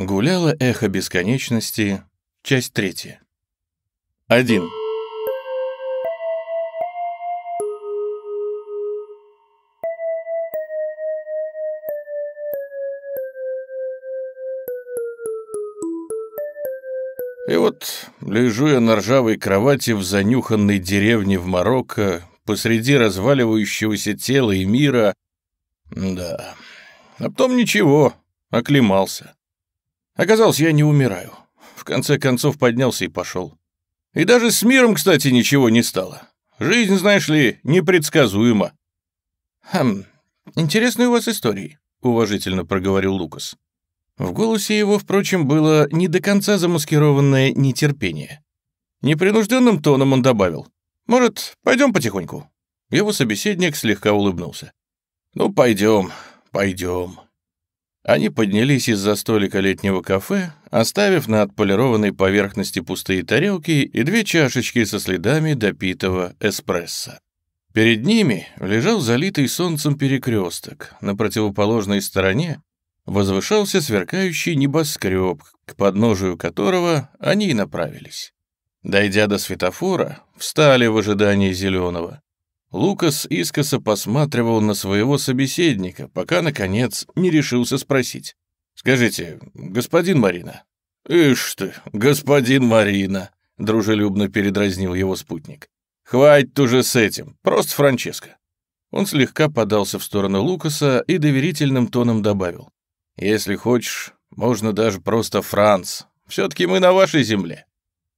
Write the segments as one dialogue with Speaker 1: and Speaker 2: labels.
Speaker 1: Гуляло эхо бесконечности. Часть третья. Один. И вот лежу я на ржавой кровати в занюханной деревне в Марокко, посреди разваливающегося тела и мира. Да. А потом ничего, оклемался. Оказалось, я не умираю. В конце концов поднялся и пошел. И даже с миром, кстати, ничего не стало. Жизнь, знаешь ли, непредсказуема. «Хм, интересные у вас истории», — уважительно проговорил Лукас. В голосе его, впрочем, было не до конца замаскированное нетерпение. Непринужденным тоном он добавил. «Может, пойдем потихоньку?» Его собеседник слегка улыбнулся. «Ну, пойдем, пойдем». Они поднялись из-за столика летнего кафе, оставив на отполированной поверхности пустые тарелки и две чашечки со следами допитого эспрессо. Перед ними лежал залитый солнцем перекресток. На противоположной стороне возвышался сверкающий небоскреб, к подножию которого они и направились. Дойдя до светофора, встали в ожидании зеленого. Лукас искоса посматривал на своего собеседника, пока, наконец, не решился спросить. «Скажите, господин Марина?» «Ишь ты, господин Марина!» — дружелюбно передразнил его спутник. «Хватит уже с этим, просто Франческо». Он слегка подался в сторону Лукаса и доверительным тоном добавил. «Если хочешь, можно даже просто Франц. Все-таки мы на вашей земле».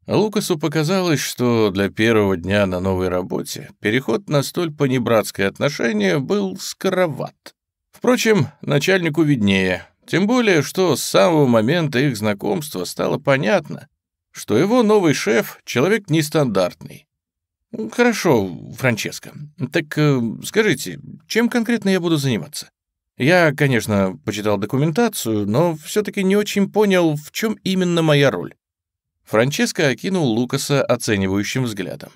Speaker 1: Лукасу показалось, что для первого дня на новой работе переход на столь понебратское отношение был скороват. Впрочем, начальнику виднее, тем более, что с самого момента их знакомства стало понятно, что его новый шеф — человек нестандартный. «Хорошо, Франческо. Так э, скажите, чем конкретно я буду заниматься? Я, конечно, почитал документацию, но все-таки не очень понял, в чем именно моя роль». Франческо окинул Лукаса оценивающим взглядом.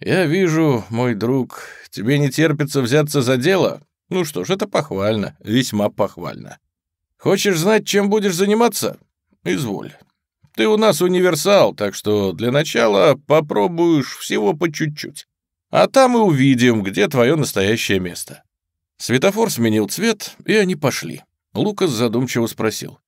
Speaker 1: «Я вижу, мой друг, тебе не терпится взяться за дело. Ну что ж, это похвально, весьма похвально. Хочешь знать, чем будешь заниматься? Изволь. Ты у нас универсал, так что для начала попробуешь всего по чуть-чуть. А там и увидим, где твое настоящее место». Светофор сменил цвет, и они пошли. Лукас задумчиво спросил.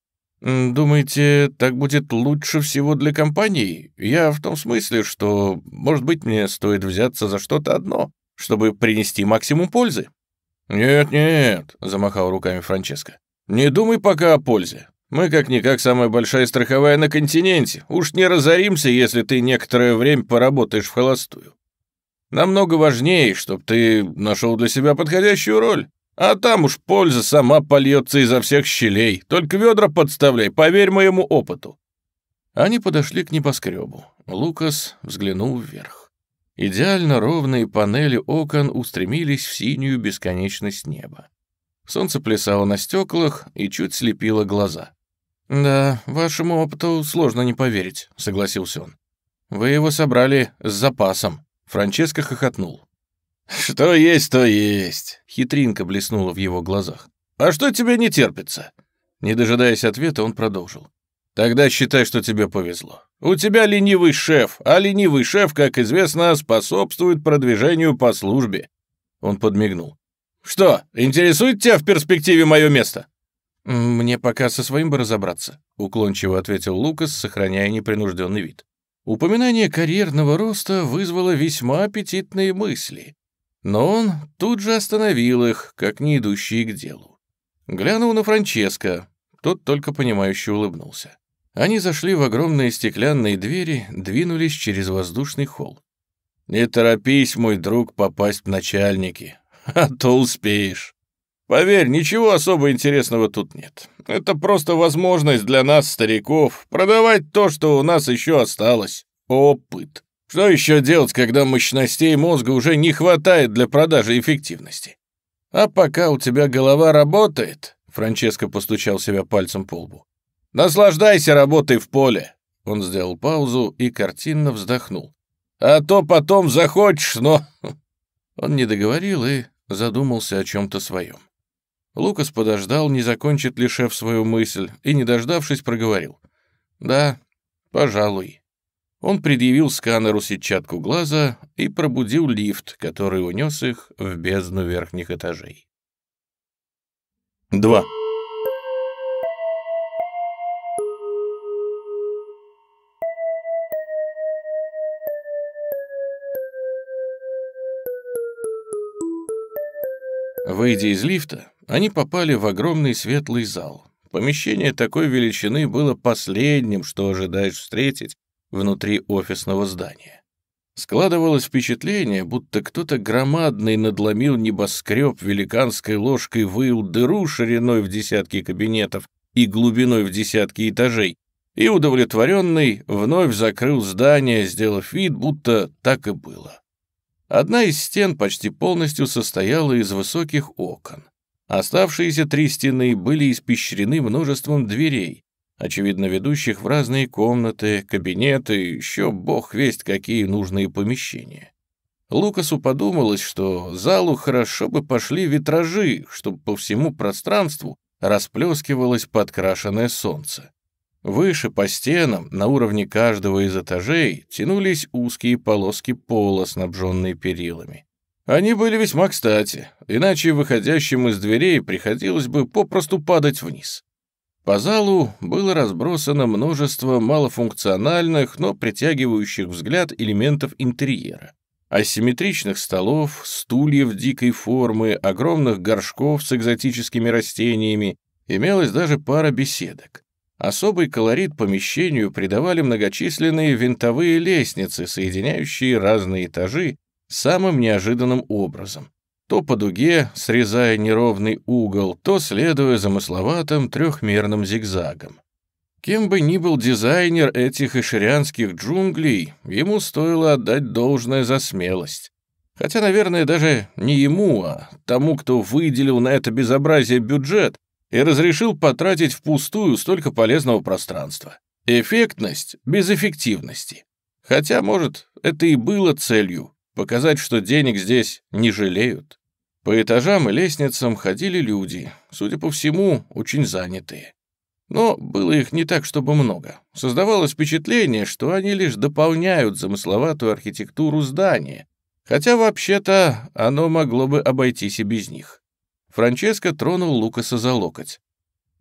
Speaker 1: «Думаете, так будет лучше всего для компании? Я в том смысле, что, может быть, мне стоит взяться за что-то одно, чтобы принести максимум пользы?» «Нет-нет», — замахал руками Франческо. «Не думай пока о пользе. Мы как-никак самая большая страховая на континенте. Уж не разоримся, если ты некоторое время поработаешь в холостую. Намного важнее, чтобы ты нашел для себя подходящую роль. А там уж польза сама польется изо всех щелей. Только ведра подставляй, поверь моему опыту». Они подошли к небоскребу. Лукас взглянул вверх. Идеально ровные панели окон устремились в синюю бесконечность неба. Солнце плясало на стеклах и чуть слепило глаза. «Да, вашему опыту сложно не поверить», — согласился он. «Вы его собрали с запасом», — Франческо хохотнул. «Что есть, то есть», — хитринка блеснула в его глазах. «А что тебе не терпится?» Не дожидаясь ответа, он продолжил. «Тогда считай, что тебе повезло. У тебя ленивый шеф, а ленивый шеф, как известно, способствует продвижению по службе». Он подмигнул. «Что, интересует тебя в перспективе мое место?» «Мне пока со своим бы разобраться», — уклончиво ответил Лукас, сохраняя непринужденный вид. Упоминание карьерного роста вызвало весьма аппетитные мысли. Но он тут же остановил их, как не идущие к делу. Глянул на Франческо, тот только понимающе улыбнулся. Они зашли в огромные стеклянные двери, двинулись через воздушный холл. «Не торопись, мой друг, попасть в начальники, а то успеешь. Поверь, ничего особо интересного тут нет. Это просто возможность для нас, стариков, продавать то, что у нас еще осталось. Опыт». Что еще делать, когда мощностей мозга уже не хватает для продажи эффективности? А пока у тебя голова работает, Франческо постучал себя пальцем по лбу. Наслаждайся работой в поле. Он сделал паузу и картинно вздохнул. А то потом захочешь, но Он не договорил и задумался о чем то своем. Лукас подождал, не закончит ли шеф свою мысль, и не дождавшись, проговорил: "Да, пожалуй". Он предъявил сканеру сетчатку глаза и пробудил лифт, который унес их в бездну верхних этажей. 2. Выйдя из лифта, они попали в огромный светлый зал. Помещение такой величины было последним, что ожидаешь встретить внутри офисного здания. Складывалось впечатление, будто кто-то громадный надломил небоскреб великанской ложкой, выил дыру шириной в десятки кабинетов и глубиной в десятки этажей, и удовлетворенный вновь закрыл здание, сделав вид, будто так и было. Одна из стен почти полностью состояла из высоких окон. Оставшиеся три стены были испещрены множеством дверей, очевидно, ведущих в разные комнаты, кабинеты, еще бог весть какие нужные помещения. Лукасу подумалось, что залу хорошо бы пошли витражи, чтобы по всему пространству расплескивалось подкрашенное солнце. Выше по стенам, на уровне каждого из этажей, тянулись узкие полоски пола, снабженные перилами. Они были весьма кстати, иначе выходящим из дверей приходилось бы попросту падать вниз. По залу было разбросано множество малофункциональных, но притягивающих взгляд элементов интерьера. Асимметричных столов, стульев дикой формы, огромных горшков с экзотическими растениями, имелась даже пара беседок. Особый колорит помещению придавали многочисленные винтовые лестницы, соединяющие разные этажи самым неожиданным образом то по дуге, срезая неровный угол, то следуя замысловатым трехмерным зигзагам. Кем бы ни был дизайнер этих эшерианских джунглей, ему стоило отдать должное за смелость. Хотя, наверное, даже не ему, а тому, кто выделил на это безобразие бюджет и разрешил потратить впустую столько полезного пространства. Эффектность без эффективности. Хотя, может, это и было целью — показать, что денег здесь не жалеют. По этажам и лестницам ходили люди, судя по всему, очень занятые. Но было их не так, чтобы много. Создавалось впечатление, что они лишь дополняют замысловатую архитектуру здания, хотя вообще-то оно могло бы обойтись и без них. Франческо тронул Лукаса за локоть.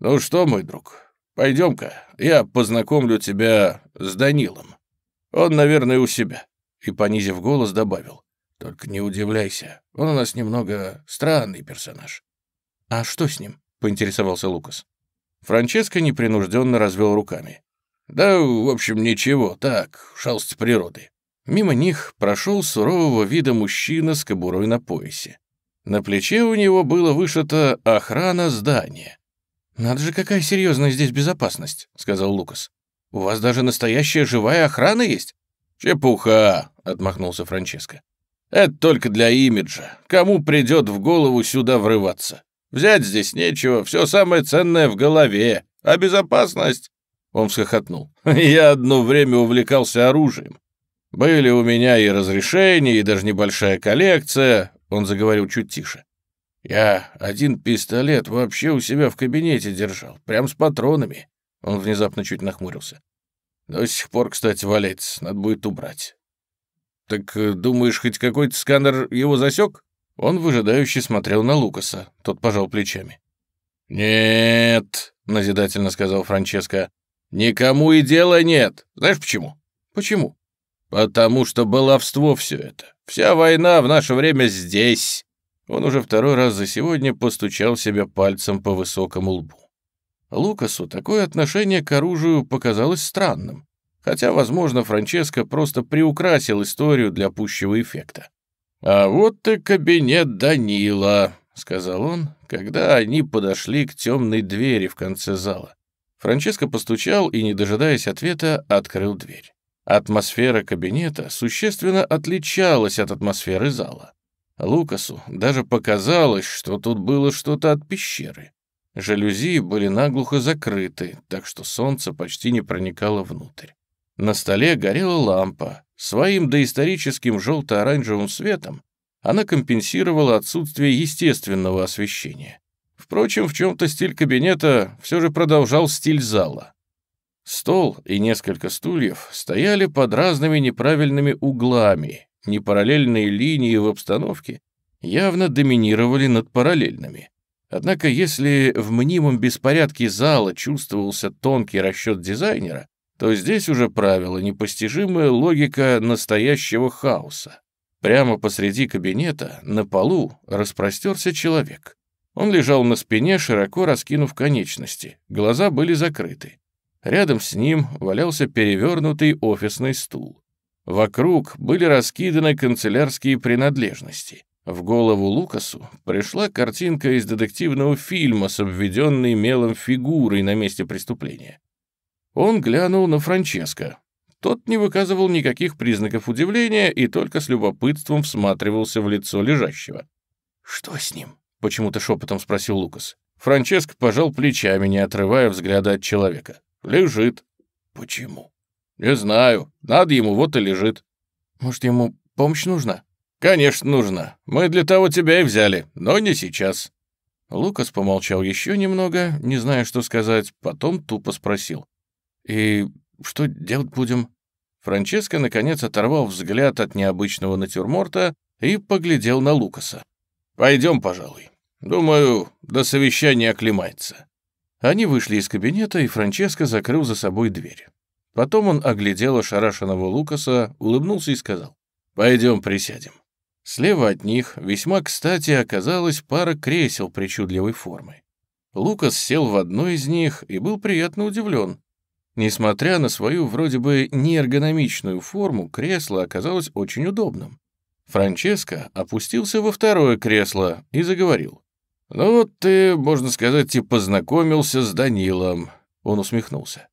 Speaker 1: «Ну что, мой друг, пойдем-ка, я познакомлю тебя с Данилом. Он, наверное, у себя». И, понизив голос, добавил. Только не удивляйся, он у нас немного странный
Speaker 2: персонаж».
Speaker 1: «А что с ним?» — поинтересовался Лукас. Франческо непринужденно развел руками. «Да, в общем, ничего, так, шалость природы». Мимо них прошел сурового вида мужчина с кобурой на поясе. На плече у него было вышито «Охрана здания». «Надо же, какая серьезная здесь безопасность», — сказал Лукас. «У вас даже настоящая живая охрана есть?» «Чепуха!» — отмахнулся Франческо. Это только для имиджа. Кому придет в голову сюда врываться? Взять здесь нечего, все самое ценное в голове. А безопасность?» Он всхохотнул. «Я одно время увлекался оружием. Были у меня и разрешения, и даже небольшая коллекция». Он заговорил чуть тише. «Я один пистолет вообще у себя в кабинете держал, прям с патронами». Он внезапно чуть нахмурился. «До сих пор, кстати, валяется, надо будет убрать. «Так э, думаешь, хоть какой-то сканер его засек?» Он выжидающе смотрел на Лукаса. Тот пожал плечами. «Нет», — назидательно сказал Франческо, — «никому и дела нет. Знаешь почему?» «Почему?» «Потому что баловство все это. Вся война в наше время здесь». Он уже второй раз за сегодня постучал себя пальцем по высокому лбу. Лукасу такое отношение к оружию показалось странным. Хотя, возможно, Франческо просто приукрасил историю для пущего эффекта. «А вот и кабинет Данила», — сказал он, когда они подошли к темной двери в конце зала. Франческо постучал и, не дожидаясь ответа, открыл дверь. Атмосфера кабинета существенно отличалась от атмосферы зала. Лукасу даже показалось, что тут было что-то от пещеры. Жалюзи были наглухо закрыты, так что солнце почти не проникало внутрь. На столе горела лампа. Своим доисторическим желто-оранжевым светом она компенсировала отсутствие естественного освещения. Впрочем, в чем-то стиль кабинета все же продолжал стиль зала. Стол и несколько стульев стояли под разными неправильными углами, непараллельные линии в обстановке явно доминировали над параллельными. Однако если в мнимом беспорядке зала чувствовался тонкий расчет дизайнера, то здесь уже правило непостижимая логика настоящего хаоса. Прямо посреди кабинета, на полу, распростерся человек. Он лежал на спине, широко раскинув конечности, глаза были закрыты. Рядом с ним валялся перевернутый офисный стул. Вокруг были раскиданы канцелярские принадлежности. В голову Лукасу пришла картинка из детективного фильма с обведенной мелом фигурой на месте преступления. Он глянул на Франческо. Тот не выказывал никаких признаков удивления и только с любопытством всматривался в лицо лежащего. «Что с ним?» — почему-то шепотом спросил Лукас. Франческо пожал плечами, не отрывая взгляда от человека. «Лежит». «Почему?» «Не знаю. Надо ему, вот и лежит». «Может, ему помощь нужна?» «Конечно, нужна. Мы для того тебя и взяли, но не сейчас». Лукас помолчал еще немного, не зная, что сказать, потом тупо спросил. «И что делать будем?» Франческо, наконец, оторвал взгляд от необычного натюрморта и поглядел на Лукаса. «Пойдем, пожалуй. Думаю, до совещания оклемается». Они вышли из кабинета, и Франческо закрыл за собой дверь. Потом он оглядел ошарашенного Лукаса, улыбнулся и сказал, «Пойдем присядем». Слева от них весьма кстати оказалась пара кресел причудливой формы. Лукас сел в одно из них и был приятно удивлен. Несмотря на свою вроде бы неэргономичную форму, кресло оказалось очень удобным. Франческо опустился во второе кресло и заговорил. «Ну вот ты, можно сказать, и познакомился с Данилом», — он усмехнулся.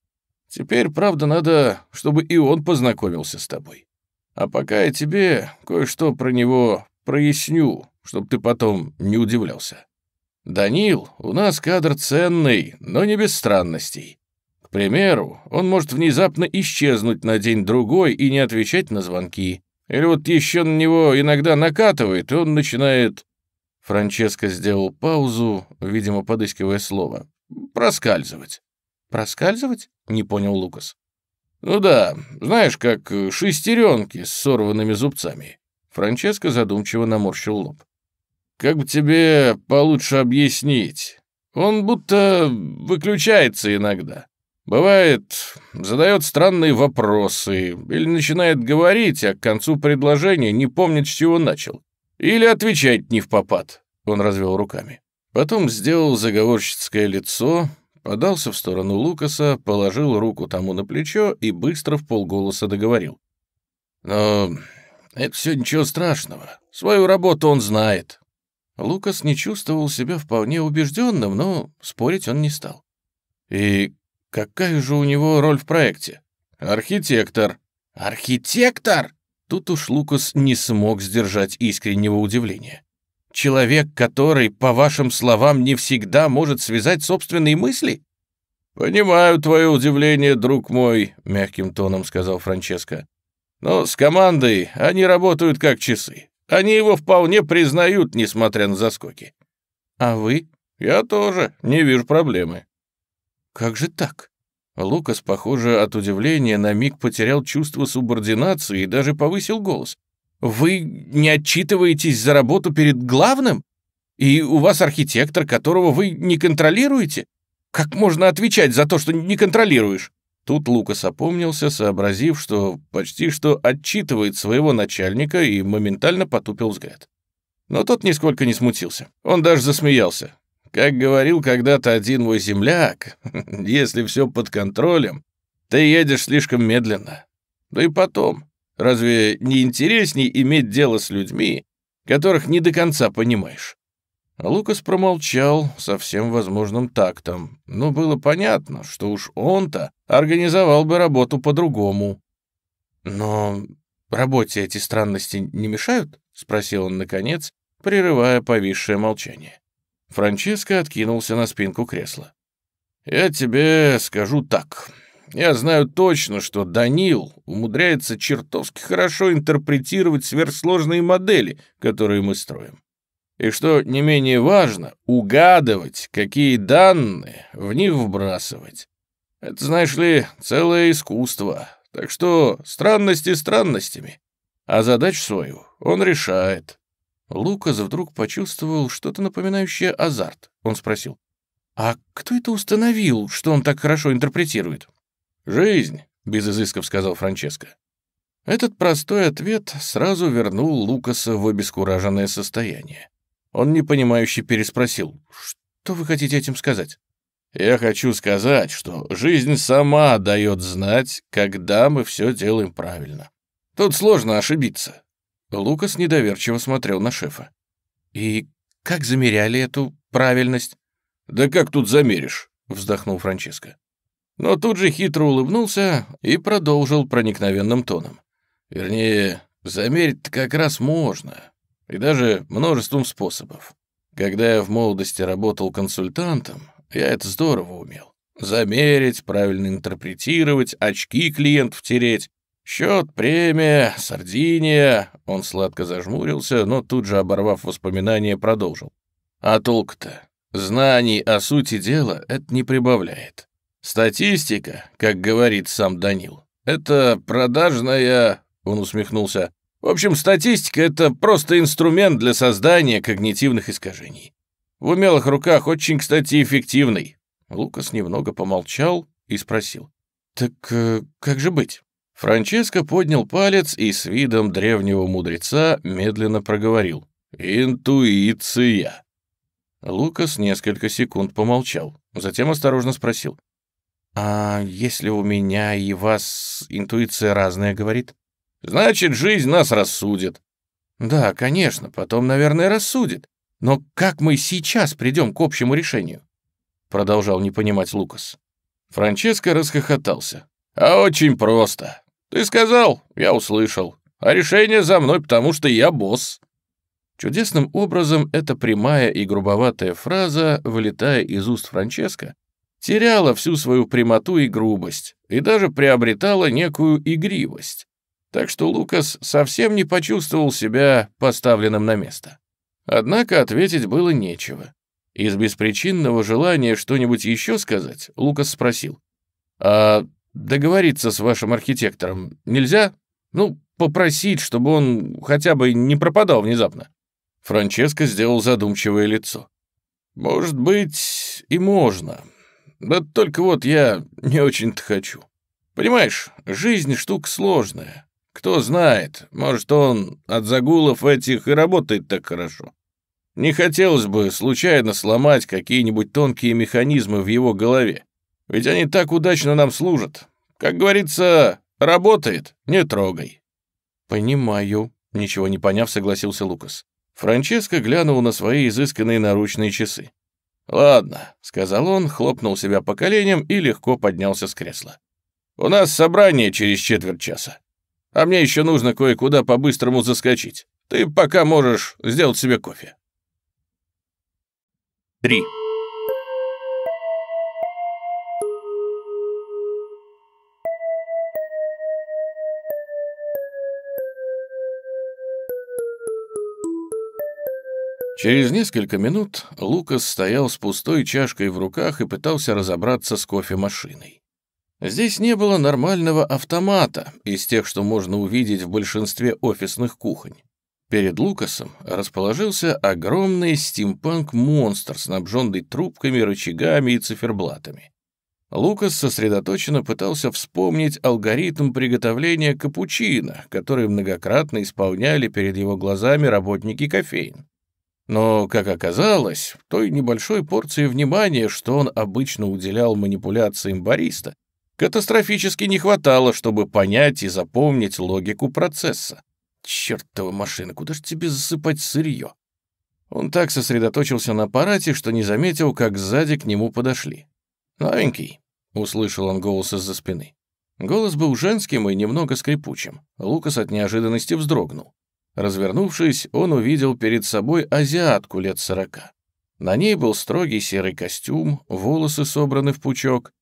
Speaker 1: «Теперь, правда, надо, чтобы и он познакомился с тобой. А пока я тебе кое-что про него проясню, чтобы ты потом не удивлялся. Данил у нас кадр ценный, но не без странностей примеру, он может внезапно исчезнуть на день-другой и не отвечать на звонки. Или вот еще на него иногда накатывает, и он начинает...» Франческо сделал паузу, видимо, подыскивая слово. «Проскальзывать». «Проскальзывать?» — не понял Лукас. «Ну да, знаешь, как шестеренки с сорванными зубцами». Франческо задумчиво наморщил лоб. «Как бы тебе получше объяснить? Он будто выключается иногда. Бывает, задает странные вопросы или начинает говорить, а к концу предложения не помнит, с чего начал. Или отвечает не в попад. Он развел руками. Потом сделал заговорщицкое лицо, подался в сторону Лукаса, положил руку тому на плечо и быстро в полголоса договорил. «Но это все ничего страшного. Свою работу он знает». Лукас не чувствовал себя вполне убежденным, но спорить он не стал. «И Какая же у него роль в проекте? Архитектор. Архитектор? Тут уж Лукас не смог сдержать искреннего удивления. Человек, который, по вашим словам, не всегда может связать собственные мысли? «Понимаю твое удивление, друг мой», — мягким тоном сказал Франческо. «Но с командой они работают как часы. Они его вполне признают, несмотря на заскоки». «А вы?» «Я тоже. Не вижу проблемы». Как же так? Лукас, похоже, от удивления на миг потерял чувство субординации и даже повысил голос. «Вы не отчитываетесь за работу перед главным? И у вас архитектор, которого вы не контролируете? Как можно отвечать за то, что не контролируешь?» Тут Лукас опомнился, сообразив, что почти что отчитывает своего начальника и моментально потупил взгляд. Но тот нисколько не смутился. Он даже засмеялся. Как говорил когда-то один мой земляк, если все под контролем, ты едешь слишком медленно. Да ну и потом, разве не интересней иметь дело с людьми, которых не до конца понимаешь? Лукас промолчал со всем возможным тактом, но было понятно, что уж он-то организовал бы работу по-другому. «Но работе эти странности не мешают?» — спросил он наконец, прерывая повисшее молчание. Франческо откинулся на спинку кресла. «Я тебе скажу так. Я знаю точно, что Данил умудряется чертовски хорошо интерпретировать сверхсложные модели, которые мы строим. И что не менее важно, угадывать, какие данные в них вбрасывать. Это, знаешь ли, целое искусство. Так что странности странностями. А задачу свою он решает. Лукас вдруг почувствовал что-то напоминающее азарт. Он спросил, «А кто это установил, что он так хорошо интерпретирует?» «Жизнь», — без изысков сказал Франческо. Этот простой ответ сразу вернул Лукаса в обескураженное состояние. Он непонимающе переспросил, «Что вы хотите этим сказать?» «Я хочу сказать, что жизнь сама дает знать, когда мы все делаем правильно. Тут сложно ошибиться. Лукас недоверчиво смотрел на шефа. «И как замеряли эту правильность?» «Да как тут замеришь?» — вздохнул Франческо. Но тут же хитро улыбнулся и продолжил проникновенным тоном. «Вернее, замерить-то как раз можно, и даже множеством способов. Когда я в молодости работал консультантом, я это здорово умел. Замерить, правильно интерпретировать, очки клиент втереть. «Счет, премия, Сардиния...» Он сладко зажмурился, но тут же, оборвав воспоминания, продолжил. «А толк-то? Знаний о сути дела это не прибавляет. Статистика, как говорит сам Данил, это продажная...» Он усмехнулся. «В общем, статистика — это просто инструмент для создания когнитивных искажений. В умелых руках очень, кстати, эффективный». Лукас немного помолчал и спросил. «Так э, как же быть?» Франческо поднял палец и с видом древнего мудреца медленно проговорил. «Интуиция!» Лукас несколько секунд помолчал, затем осторожно спросил. «А если у меня и вас интуиция разная, — говорит?» «Значит, жизнь нас рассудит». «Да, конечно, потом, наверное, рассудит. Но как мы сейчас придем к общему решению?» Продолжал не понимать Лукас. Франческо расхохотался. «А очень просто. «Ты сказал, я услышал. А решение за мной, потому что я босс». Чудесным образом эта прямая и грубоватая фраза, вылетая из уст Франческо, теряла всю свою прямоту и грубость, и даже приобретала некую игривость. Так что Лукас совсем не почувствовал себя поставленным на место. Однако ответить было нечего. Из беспричинного желания что-нибудь еще сказать, Лукас спросил. «А договориться с вашим архитектором нельзя? Ну, попросить, чтобы он хотя бы не пропадал внезапно». Франческо сделал задумчивое лицо. «Может быть, и можно. Да только вот я не очень-то хочу. Понимаешь, жизнь штука сложная. Кто знает, может, он от загулов этих и работает так хорошо. Не хотелось бы случайно сломать какие-нибудь тонкие механизмы в его голове. Ведь они так удачно нам служат. Как говорится, работает, не трогай». «Понимаю», — ничего не поняв, согласился Лукас. Франческо глянул на свои изысканные наручные часы. «Ладно», — сказал он, хлопнул себя по коленям и легко поднялся с кресла. «У нас собрание через четверть часа. А мне еще нужно кое-куда по-быстрому заскочить. Ты пока можешь сделать себе кофе». 3. Через несколько минут Лукас стоял с пустой чашкой в руках и пытался разобраться с кофемашиной. Здесь не было нормального автомата из тех, что можно увидеть в большинстве офисных кухонь. Перед Лукасом расположился огромный стимпанк-монстр, снабженный трубками, рычагами и циферблатами. Лукас сосредоточенно пытался вспомнить алгоритм приготовления капучино, который многократно исполняли перед его глазами работники кофеин. Но, как оказалось, той небольшой порции внимания, что он обычно уделял манипуляциям бариста, катастрофически не хватало, чтобы понять и запомнить логику процесса. «Чёртова машина, куда ж тебе засыпать сырье?» Он так сосредоточился на аппарате, что не заметил, как сзади к нему подошли. «Новенький», — услышал он голос из-за спины. Голос был женским и немного скрипучим. Лукас от неожиданности вздрогнул. Развернувшись, он увидел перед собой азиатку лет сорока. На ней был строгий серый костюм, волосы собраны в пучок.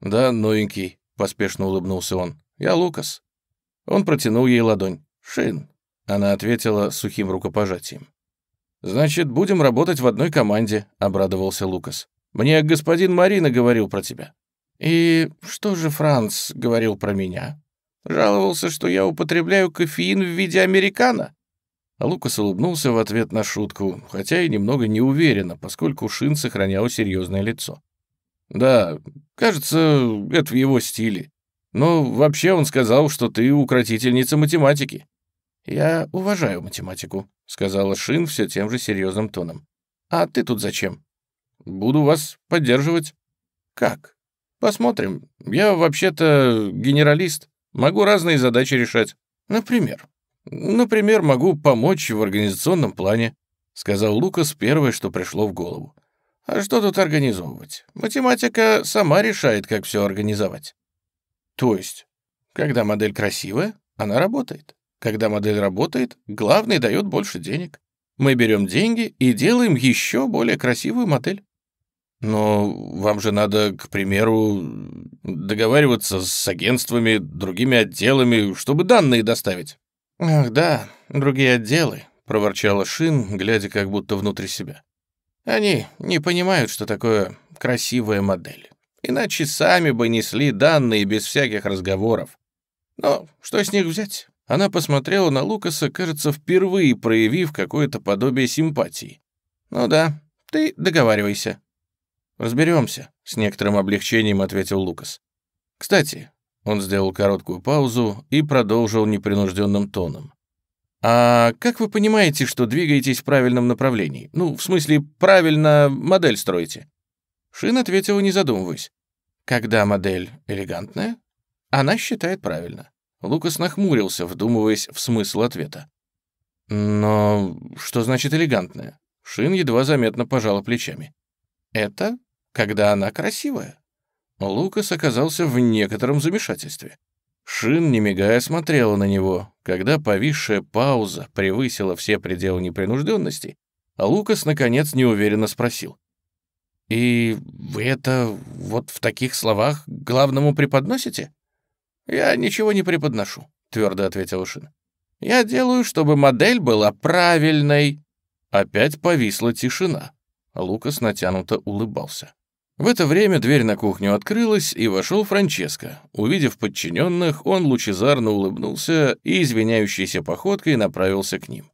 Speaker 1: «Да, новенький», — поспешно улыбнулся он. «Я Лукас». Он протянул ей ладонь. «Шин», — она ответила сухим рукопожатием. «Значит, будем работать в одной команде», — обрадовался Лукас. «Мне господин Марина говорил про тебя». «И что же Франц говорил про меня?» Жаловался, что я употребляю кофеин в виде американо». А Лукас улыбнулся в ответ на шутку, хотя и немного неуверенно, поскольку Шин сохранял серьезное лицо. «Да, кажется, это в его стиле. Но вообще он сказал, что ты укротительница математики». «Я уважаю математику», — сказала Шин все тем же серьезным тоном. «А ты тут зачем?» «Буду вас поддерживать». «Как?» «Посмотрим. Я вообще-то генералист». Могу разные задачи решать. Например. Например, могу помочь в организационном плане, сказал Лукас первое, что пришло в голову. А что тут организовывать? Математика сама решает, как все организовать. То есть, когда модель красивая, она работает. Когда модель работает, главный дает больше денег. Мы берем деньги и делаем еще более красивую модель. Но вам же надо, к примеру, договариваться с агентствами, другими отделами, чтобы данные доставить. Ах, да, другие отделы, проворчала Шин, глядя как будто внутрь себя. Они не понимают, что такое красивая модель. Иначе сами бы несли данные без всяких разговоров. Но что с них взять? Она посмотрела на Лукаса, кажется, впервые проявив какое-то подобие симпатии. Ну да, ты договаривайся, «Разберемся», — с некоторым облегчением ответил Лукас. «Кстати», — он сделал короткую паузу и продолжил непринужденным тоном. «А как вы понимаете, что двигаетесь в правильном направлении? Ну, в смысле, правильно модель строите?» Шин ответил, не задумываясь. «Когда модель элегантная, она считает правильно». Лукас нахмурился, вдумываясь в смысл ответа. «Но что значит элегантная?» Шин едва заметно пожала плечами. «Это когда она красивая?» Лукас оказался в некотором замешательстве. Шин, не мигая, смотрела на него. Когда повисшая пауза превысила все пределы непринужденности, Лукас, наконец, неуверенно спросил. «И вы это вот в таких словах главному преподносите?» «Я ничего не преподношу», — твердо ответил Шин. «Я делаю, чтобы модель была правильной». Опять повисла тишина. Лукас натянуто улыбался. В это время дверь на кухню открылась, и вошел Франческо. Увидев подчиненных, он лучезарно улыбнулся и извиняющейся походкой направился к ним.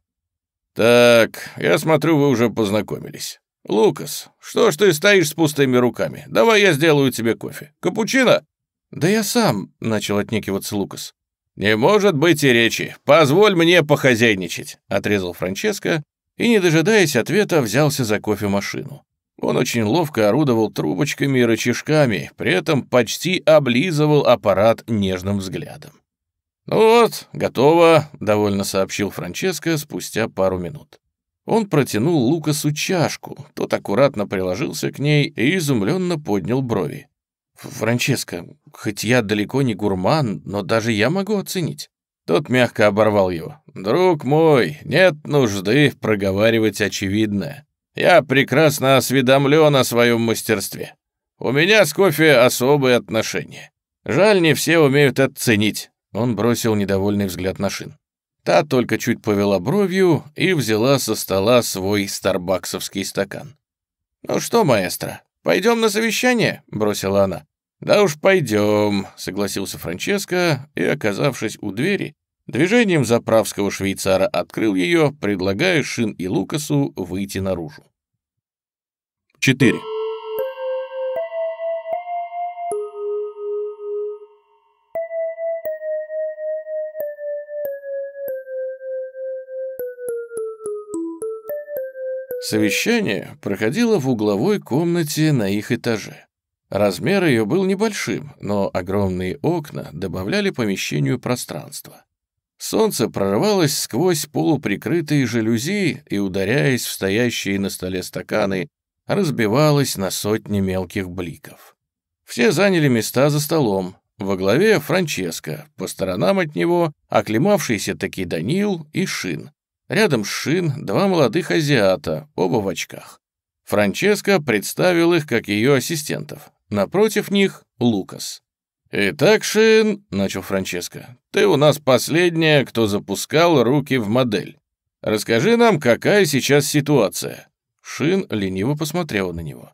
Speaker 1: «Так, я смотрю, вы уже познакомились. Лукас, что ж ты стоишь с пустыми руками? Давай я сделаю тебе кофе. Капучино?» «Да я сам», — начал отнекиваться Лукас. «Не может быть и речи. Позволь мне похозяйничать», — отрезал Франческо и, не дожидаясь ответа, взялся за кофемашину. Он очень ловко орудовал трубочками и рычажками, при этом почти облизывал аппарат нежным взглядом. «Ну вот, готово», — довольно сообщил Франческо спустя пару минут. Он протянул Лукасу чашку, тот аккуратно приложился к ней и изумленно поднял брови. «Франческо, хоть я далеко не гурман, но даже я могу оценить». Тот мягко оборвал его. «Друг мой, нет нужды проговаривать очевидное. Я прекрасно осведомлен о своем мастерстве. У меня с кофе особые отношения. Жаль, не все умеют оценить. Он бросил недовольный взгляд на Шин. Та только чуть повела бровью и взяла со стола свой старбаксовский стакан. «Ну что, маэстро, пойдем на совещание?» — бросила она. «Да уж пойдем», — согласился Франческо и, оказавшись у двери, Движением заправского швейцара открыл ее, предлагая Шин и Лукасу выйти наружу. 4. Совещание проходило в угловой комнате на их этаже. Размер ее был небольшим, но огромные окна добавляли помещению пространства. Солнце прорывалось сквозь полуприкрытые жалюзи и, ударяясь в стоящие на столе стаканы, разбивалось на сотни мелких бликов. Все заняли места за столом. Во главе Франческо, по сторонам от него оклемавшиеся таки Данил и Шин. Рядом с Шин два молодых азиата, оба в очках. Франческо представил их как ее ассистентов. Напротив них — Лукас. «Итак, Шин», — начал Франческо, — «ты у нас последняя, кто запускал руки в модель. Расскажи нам, какая сейчас ситуация». Шин лениво посмотрел на него.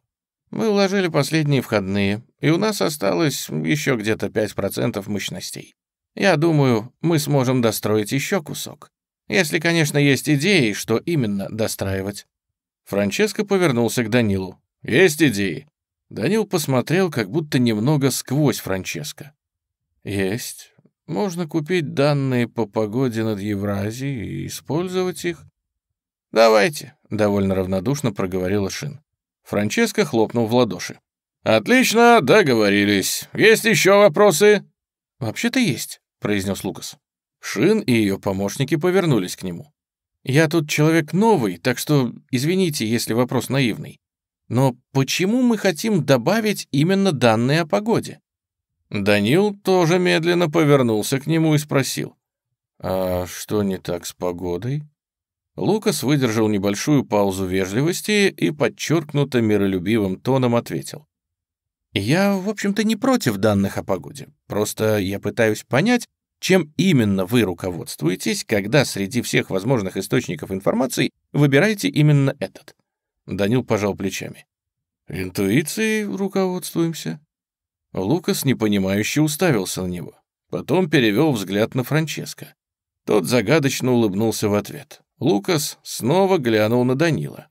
Speaker 1: «Мы вложили последние входные, и у нас осталось еще где-то 5% мощностей. Я думаю, мы сможем достроить еще кусок. Если, конечно, есть идеи, что именно достраивать». Франческо повернулся к Данилу. «Есть идеи?» Данил посмотрел, как будто немного сквозь Франческо. «Есть. Можно купить данные по погоде над Евразией и использовать их». «Давайте», — довольно равнодушно проговорила Шин. Франческо хлопнул в ладоши. «Отлично, договорились. Есть еще вопросы?» «Вообще-то есть», — произнес Лукас. Шин и ее помощники повернулись к нему. «Я тут человек новый, так что извините, если вопрос наивный. Но почему мы хотим добавить именно данные о погоде? Данил тоже медленно повернулся к нему и спросил. «А что не так с погодой?» Лукас выдержал небольшую паузу вежливости и подчеркнуто миролюбивым тоном ответил. «Я, в общем-то, не против данных о погоде. Просто я пытаюсь понять, чем именно вы руководствуетесь, когда среди всех возможных источников информации выбираете именно этот. Данил пожал плечами. «Интуицией руководствуемся». Лукас непонимающе уставился на него. Потом перевел взгляд на Франческо. Тот загадочно улыбнулся в ответ. Лукас снова глянул на Данила.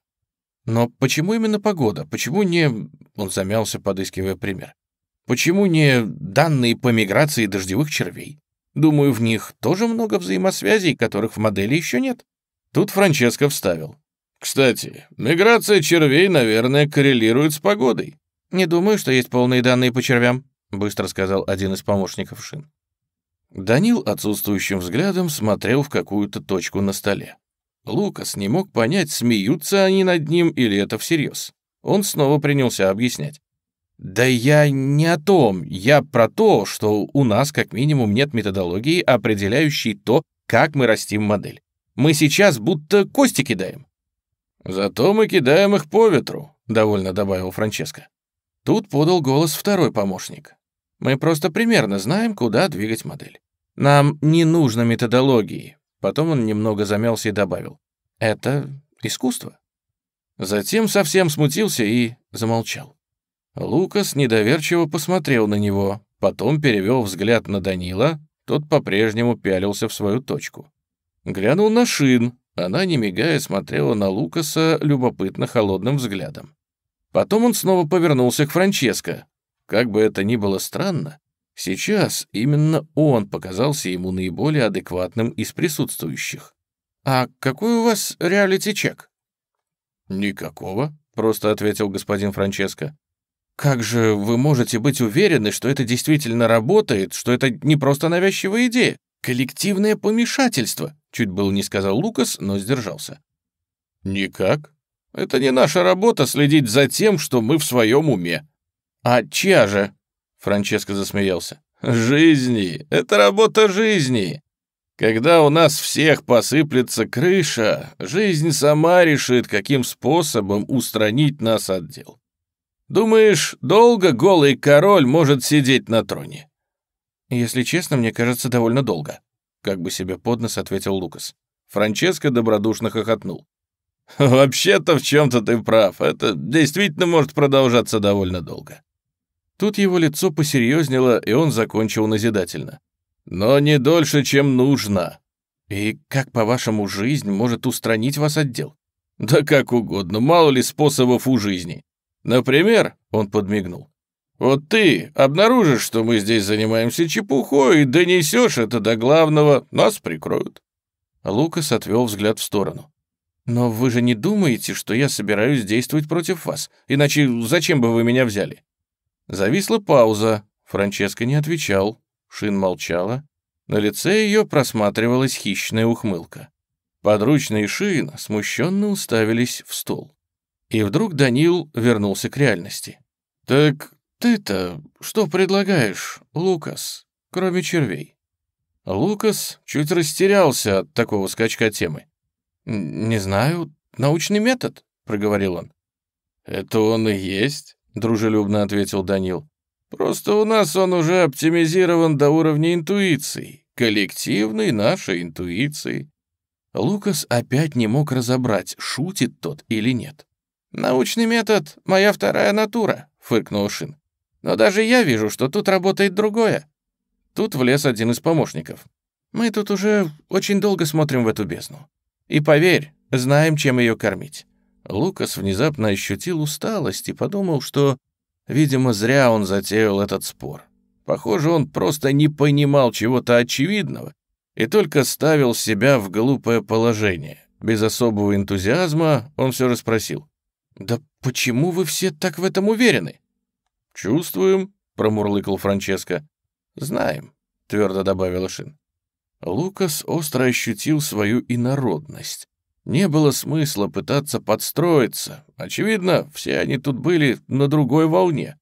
Speaker 1: «Но почему именно погода? Почему не...» Он замялся, подыскивая пример. «Почему не данные по миграции дождевых червей? Думаю, в них тоже много взаимосвязей, которых в модели еще нет». Тут Франческо вставил. Кстати, миграция червей, наверное, коррелирует с погодой. Не думаю, что есть полные данные по червям, быстро сказал один из помощников Шин. Данил отсутствующим взглядом смотрел в какую-то точку на столе. Лукас не мог понять, смеются они над ним или это всерьез. Он снова принялся объяснять. «Да я не о том. Я про то, что у нас как минимум нет методологии, определяющей то, как мы растим модель. Мы сейчас будто кости кидаем. «Зато мы кидаем их по ветру», — довольно добавил Франческо. Тут подал голос второй помощник. «Мы просто примерно знаем, куда двигать модель. Нам не нужно методологии». Потом он немного замялся и добавил. «Это искусство». Затем совсем смутился и замолчал. Лукас недоверчиво посмотрел на него, потом перевел взгляд на Данила, тот по-прежнему пялился в свою точку. Глянул на Шин, она, не мигая, смотрела на Лукаса любопытно холодным взглядом. Потом он снова повернулся к Франческо. Как бы это ни было странно, сейчас именно он показался ему наиболее адекватным из присутствующих. «А какой у вас реалити-чек?» «Никакого», — просто ответил господин Франческо. «Как же вы можете быть уверены, что это действительно работает, что это не просто навязчивая идея? Коллективное помешательство!» Чуть было не сказал Лукас, но сдержался. «Никак. Это не наша работа следить за тем, что мы в своем уме». «А чья же?» — Франческо засмеялся. «Жизни! Это работа жизни! Когда у нас всех посыплется крыша, жизнь сама решит, каким способом устранить нас от дел. Думаешь, долго голый король может сидеть на троне?» «Если честно, мне кажется, довольно долго», как бы себе под нос ответил Лукас. Франческо добродушно хохотнул. «Вообще-то в чем-то ты прав. Это действительно может продолжаться довольно долго». Тут его лицо посерьезнело, и он закончил назидательно. «Но не дольше, чем нужно. И как, по-вашему, жизнь может устранить вас от дел?» «Да как угодно, мало ли способов у жизни. Например, — он подмигнул, вот ты обнаружишь, что мы здесь занимаемся чепухой, и донесешь это до главного, нас прикроют». Лукас отвел взгляд в сторону. «Но вы же не думаете, что я собираюсь действовать против вас? Иначе зачем бы вы меня взяли?» Зависла пауза. Франческо не отвечал. Шин молчала. На лице ее просматривалась хищная ухмылка. Подручные Шин смущенно уставились в стол. И вдруг Данил вернулся к реальности. «Так «Ты-то что предлагаешь, Лукас, кроме червей?» Лукас чуть растерялся от такого скачка темы. «Не знаю, научный метод», — проговорил он. «Это он и есть», — дружелюбно ответил Данил. «Просто у нас он уже оптимизирован до уровня интуиции, коллективной нашей интуиции». Лукас опять не мог разобрать, шутит тот или нет. «Научный метод — моя вторая натура», — фыркнул Шин. Но даже я вижу, что тут работает другое. Тут влез один из помощников. Мы тут уже очень долго смотрим в эту бездну. И поверь, знаем, чем ее кормить. Лукас внезапно ощутил усталость и подумал, что, видимо, зря он затеял этот спор. Похоже, он просто не понимал чего-то очевидного и только ставил себя в глупое положение. Без особого энтузиазма он все расспросил: «Да почему вы все так в этом уверены?» «Чувствуем», — промурлыкал Франческо. «Знаем», — твердо добавил Шин. Лукас остро ощутил свою инородность. Не было смысла пытаться подстроиться. Очевидно, все они тут были на другой волне.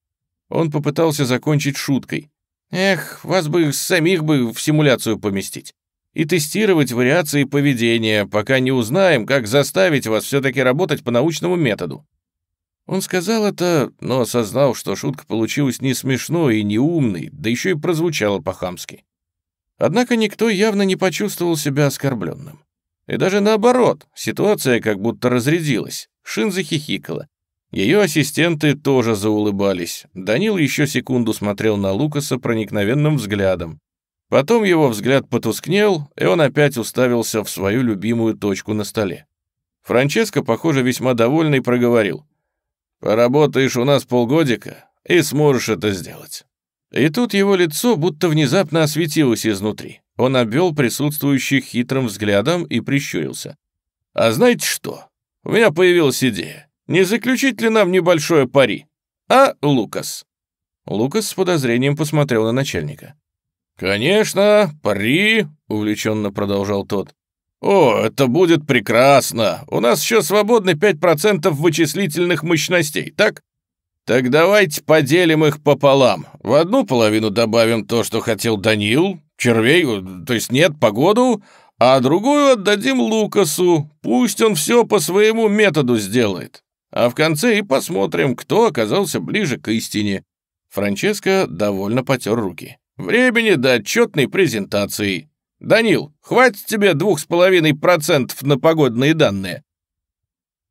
Speaker 1: Он попытался закончить шуткой. «Эх, вас бы самих бы в симуляцию поместить. И тестировать вариации поведения, пока не узнаем, как заставить вас все-таки работать по научному методу». Он сказал это, но осознал, что шутка получилась не смешной и не умной, да еще и прозвучала по-хамски. Однако никто явно не почувствовал себя оскорбленным. И даже наоборот, ситуация как будто разрядилась. Шин захихикала. Ее ассистенты тоже заулыбались. Данил еще секунду смотрел на Лукаса проникновенным взглядом. Потом его взгляд потускнел, и он опять уставился в свою любимую точку на столе. Франческо, похоже, весьма довольный, проговорил. Поработаешь у нас полгодика и сможешь это сделать». И тут его лицо будто внезапно осветилось изнутри. Он обвел присутствующих хитрым взглядом и прищурился. «А знаете что? У меня появилась идея. Не заключить ли нам небольшое пари? А, Лукас?» Лукас с подозрением посмотрел на начальника. «Конечно, пари!» — увлеченно продолжал тот. «О, это будет прекрасно! У нас еще свободны 5% вычислительных мощностей, так? Так давайте поделим их пополам. В одну половину добавим то, что хотел Данил, червей, э, то есть нет, погоду, а другую отдадим Лукасу, пусть он все по своему методу сделает. А в конце и посмотрим, кто оказался ближе к истине». Франческо довольно потер руки. «Времени до отчетной презентации». Данил, хватит тебе двух с половиной процентов на погодные данные?»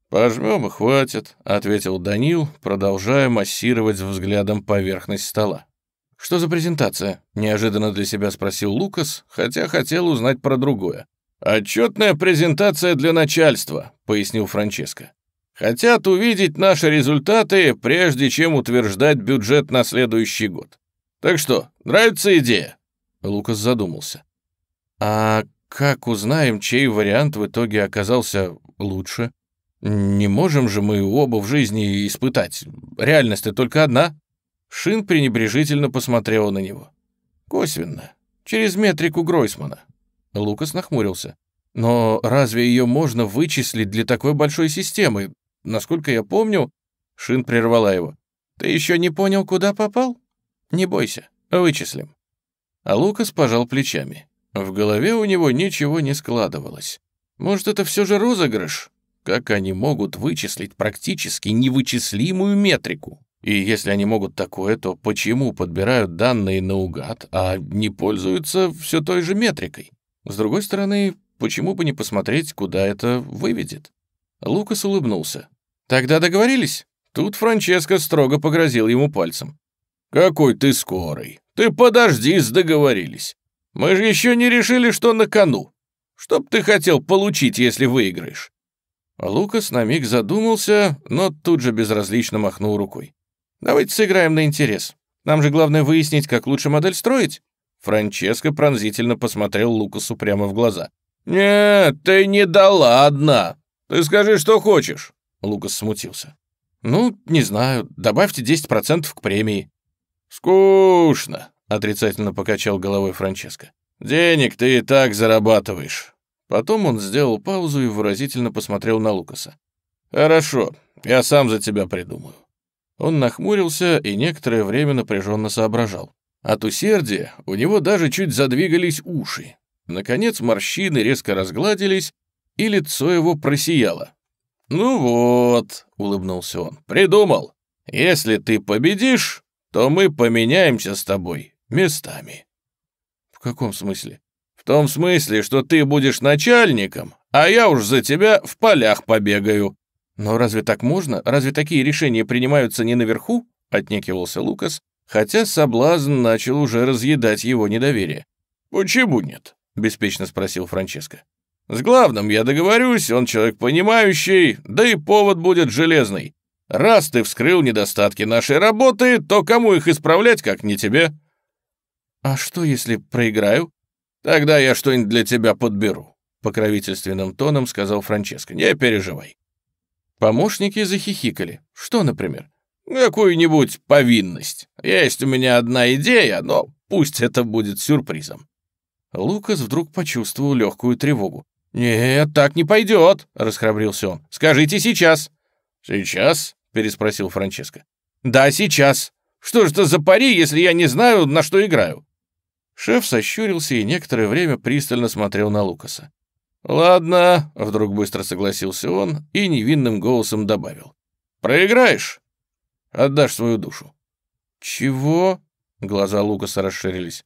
Speaker 1: «Пожмем и хватит», — ответил Данил, продолжая массировать взглядом поверхность стола. «Что за презентация?» — неожиданно для себя спросил Лукас, хотя хотел узнать про другое. «Отчетная презентация для начальства», — пояснил Франческо. «Хотят увидеть наши результаты, прежде чем утверждать бюджет на следующий год. Так что, нравится идея?» Лукас задумался. А как узнаем, чей вариант в итоге оказался лучше? Не можем же мы оба в жизни испытать. Реальность-то только одна. Шин пренебрежительно посмотрел на него. Косвенно. Через метрику Гройсмана. Лукас нахмурился. Но разве ее можно вычислить для такой большой системы? Насколько я помню... Шин прервала его. Ты еще не понял, куда попал? Не бойся, вычислим. А Лукас пожал плечами. В голове у него ничего не складывалось. Может, это все же розыгрыш? Как они могут вычислить практически невычислимую метрику? И если они могут такое, то почему подбирают данные наугад, а не пользуются все той же метрикой? С другой стороны, почему бы не посмотреть, куда это выведет? Лукас улыбнулся. «Тогда договорились?» Тут Франческо строго погрозил ему пальцем. «Какой ты скорый! Ты подожди, договорились! Мы же еще не решили, что на кону. Что б ты хотел получить, если выиграешь?» Лукас на миг задумался, но тут же безразлично махнул рукой. «Давайте сыграем на интерес. Нам же главное выяснить, как лучше модель строить». Франческо пронзительно посмотрел Лукасу прямо в глаза. «Нет, ты не дала одна. Ты скажи, что хочешь». Лукас смутился. «Ну, не знаю. Добавьте 10% к премии». «Скучно», отрицательно покачал головой Франческо. «Денег ты и так зарабатываешь». Потом он сделал паузу и выразительно посмотрел на Лукаса. «Хорошо, я сам за тебя придумаю». Он нахмурился и некоторое время напряженно соображал. От усердия у него даже чуть задвигались уши. Наконец морщины резко разгладились, и лицо его просияло. «Ну вот», — улыбнулся он, — «придумал. Если ты победишь, то мы поменяемся с тобой местами. В каком смысле? В том смысле, что ты будешь начальником, а я уж за тебя в полях побегаю. Но разве так можно? Разве такие решения принимаются не наверху? Отнекивался Лукас, хотя соблазн начал уже разъедать его недоверие. Почему нет? Беспечно спросил Франческо. С главным я договорюсь, он человек понимающий, да и повод будет железный. Раз ты вскрыл недостатки нашей работы, то кому их исправлять, как не тебе? «А что, если проиграю?» «Тогда я что-нибудь для тебя подберу», — покровительственным тоном сказал Франческо. «Не переживай». Помощники захихикали. «Что, например?» «Какую-нибудь повинность. Есть у меня одна идея, но пусть это будет сюрпризом». Лукас вдруг почувствовал легкую тревогу. «Нет, так не пойдет», — расхрабрился он. «Скажите сейчас». «Сейчас?» — переспросил Франческо. «Да, сейчас. Что же это за пари, если я не знаю, на что играю?» Шеф сощурился и некоторое время пристально смотрел на Лукаса. «Ладно», — вдруг быстро согласился он и невинным голосом добавил. «Проиграешь? Отдашь свою душу». «Чего?» — глаза Лукаса расширились.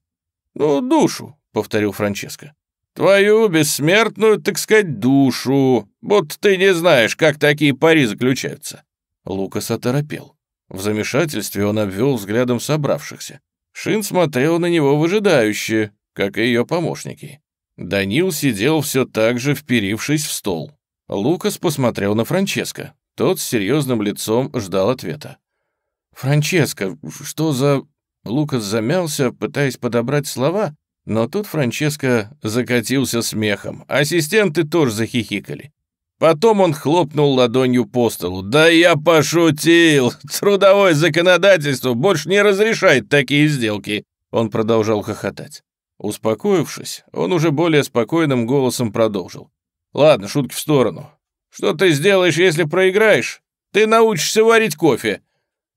Speaker 1: «Ну, душу», — повторил Франческо. «Твою бессмертную, так сказать, душу, будто ты не знаешь, как такие пари заключаются». Лукас оторопел. В замешательстве он обвел взглядом собравшихся. Шин смотрел на него выжидающе, как и ее помощники. Данил сидел все так же, вперившись в стол. Лукас посмотрел на Франческо. Тот с серьезным лицом ждал ответа. «Франческо, что за...» Лукас замялся, пытаясь подобрать слова, но тут Франческо закатился смехом. Ассистенты тоже захихикали. Потом он хлопнул ладонью по столу. «Да я пошутил! Трудовое законодательство больше не разрешает такие сделки!» Он продолжал хохотать. Успокоившись, он уже более спокойным голосом продолжил. «Ладно, шутки в сторону. Что ты сделаешь, если проиграешь? Ты научишься варить кофе!»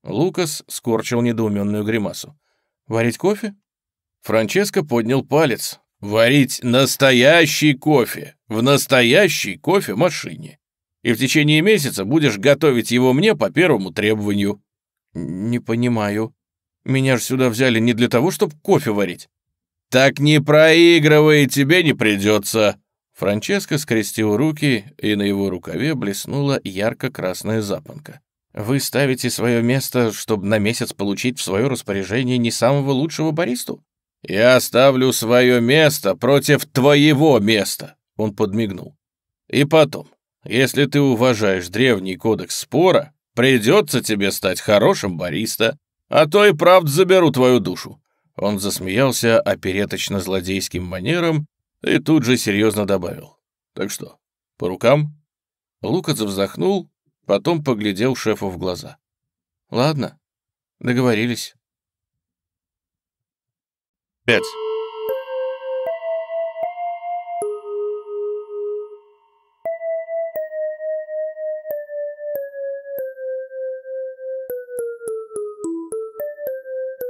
Speaker 1: Лукас скорчил недоуменную гримасу. «Варить кофе?» Франческо поднял палец. «Варить настоящий кофе! в настоящей кофемашине. И в течение месяца будешь готовить его мне по первому требованию». «Не понимаю. Меня же сюда взяли не для того, чтобы кофе варить». «Так не проигрывай, тебе не придется». Франческо скрестил руки, и на его рукаве блеснула ярко-красная запонка. «Вы ставите свое место, чтобы на месяц получить в свое распоряжение не самого лучшего баристу?» «Я ставлю свое место против твоего места. Он подмигнул. «И потом, если ты уважаешь древний кодекс спора, придется тебе стать хорошим бариста, а то и правда заберу твою душу». Он засмеялся опереточно-злодейским манером и тут же серьезно добавил. «Так что, по рукам?» Лукац вздохнул, потом поглядел шефу в глаза. «Ладно, договорились». Пять.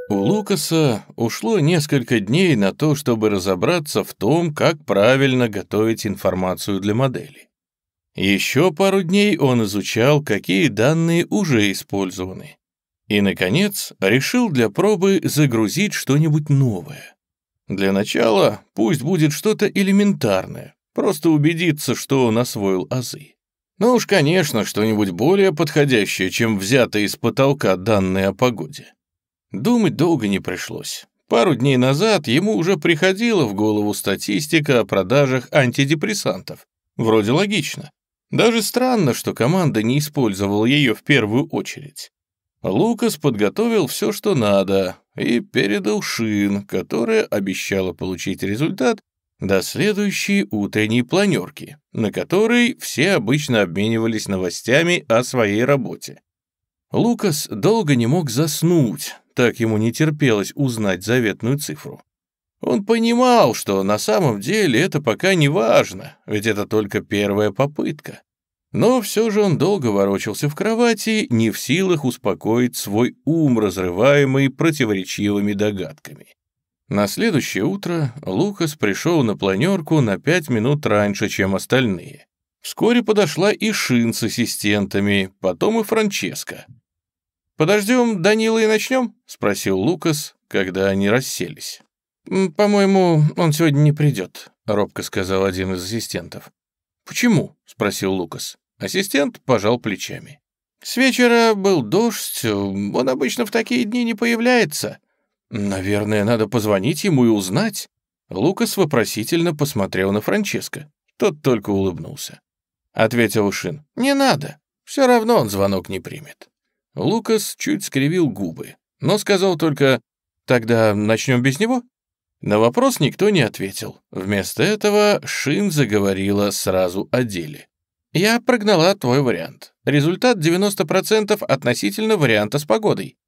Speaker 1: У Лукаса ушло несколько дней на то, чтобы разобраться в том, как правильно готовить информацию для модели. Еще пару дней он изучал, какие данные уже использованы. И, наконец, решил для пробы загрузить что-нибудь новое. Для начала пусть будет что-то элементарное, просто убедиться, что он освоил азы. Но ну уж, конечно, что-нибудь более подходящее, чем взятые из потолка данные о погоде. Думать долго не пришлось. Пару дней назад ему уже приходила в голову статистика о продажах антидепрессантов. Вроде логично. Даже странно, что команда не использовала ее в первую очередь. Лукас подготовил все, что надо, и передал Шин, которая обещала получить результат до следующей утренней планерки, на которой все обычно обменивались новостями о своей работе. Лукас долго не мог заснуть, так ему не терпелось узнать заветную цифру. Он понимал, что на самом деле это пока не важно, ведь это только первая попытка. Но все же он долго ворочался в кровати, не в силах успокоить свой ум, разрываемый противоречивыми догадками. На следующее утро Лукас пришел на планерку на пять минут раньше, чем остальные. Вскоре подошла и Шин с ассистентами, потом и Франческо. «Подождем Данила и начнем?» — спросил Лукас, когда они расселись. «По-моему, он сегодня не придет», — робко сказал один из ассистентов. «Почему?» — спросил Лукас. Ассистент пожал плечами. «С вечера был дождь, он обычно в такие дни не появляется. Наверное, надо позвонить ему и узнать». Лукас вопросительно посмотрел на Франческо. Тот только улыбнулся ответил Шин. «Не надо. Все равно он звонок не примет». Лукас чуть скривил губы, но сказал только «Тогда начнем без него?» На вопрос никто не ответил. Вместо этого Шин заговорила сразу о деле. «Я прогнала твой вариант. Результат 90% относительно варианта с погодой».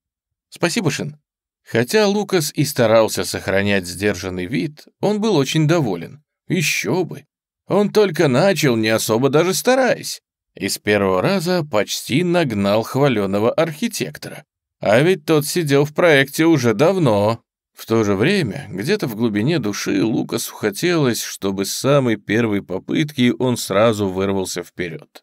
Speaker 1: «Спасибо, Шин». Хотя Лукас и старался сохранять сдержанный вид, он был очень доволен. Еще бы. Он только начал, не особо даже стараясь. И с первого раза почти нагнал хваленого архитектора. А ведь тот сидел в проекте уже давно. В то же время, где-то в глубине души Лукасу хотелось, чтобы с самой первой попытки он сразу вырвался вперед.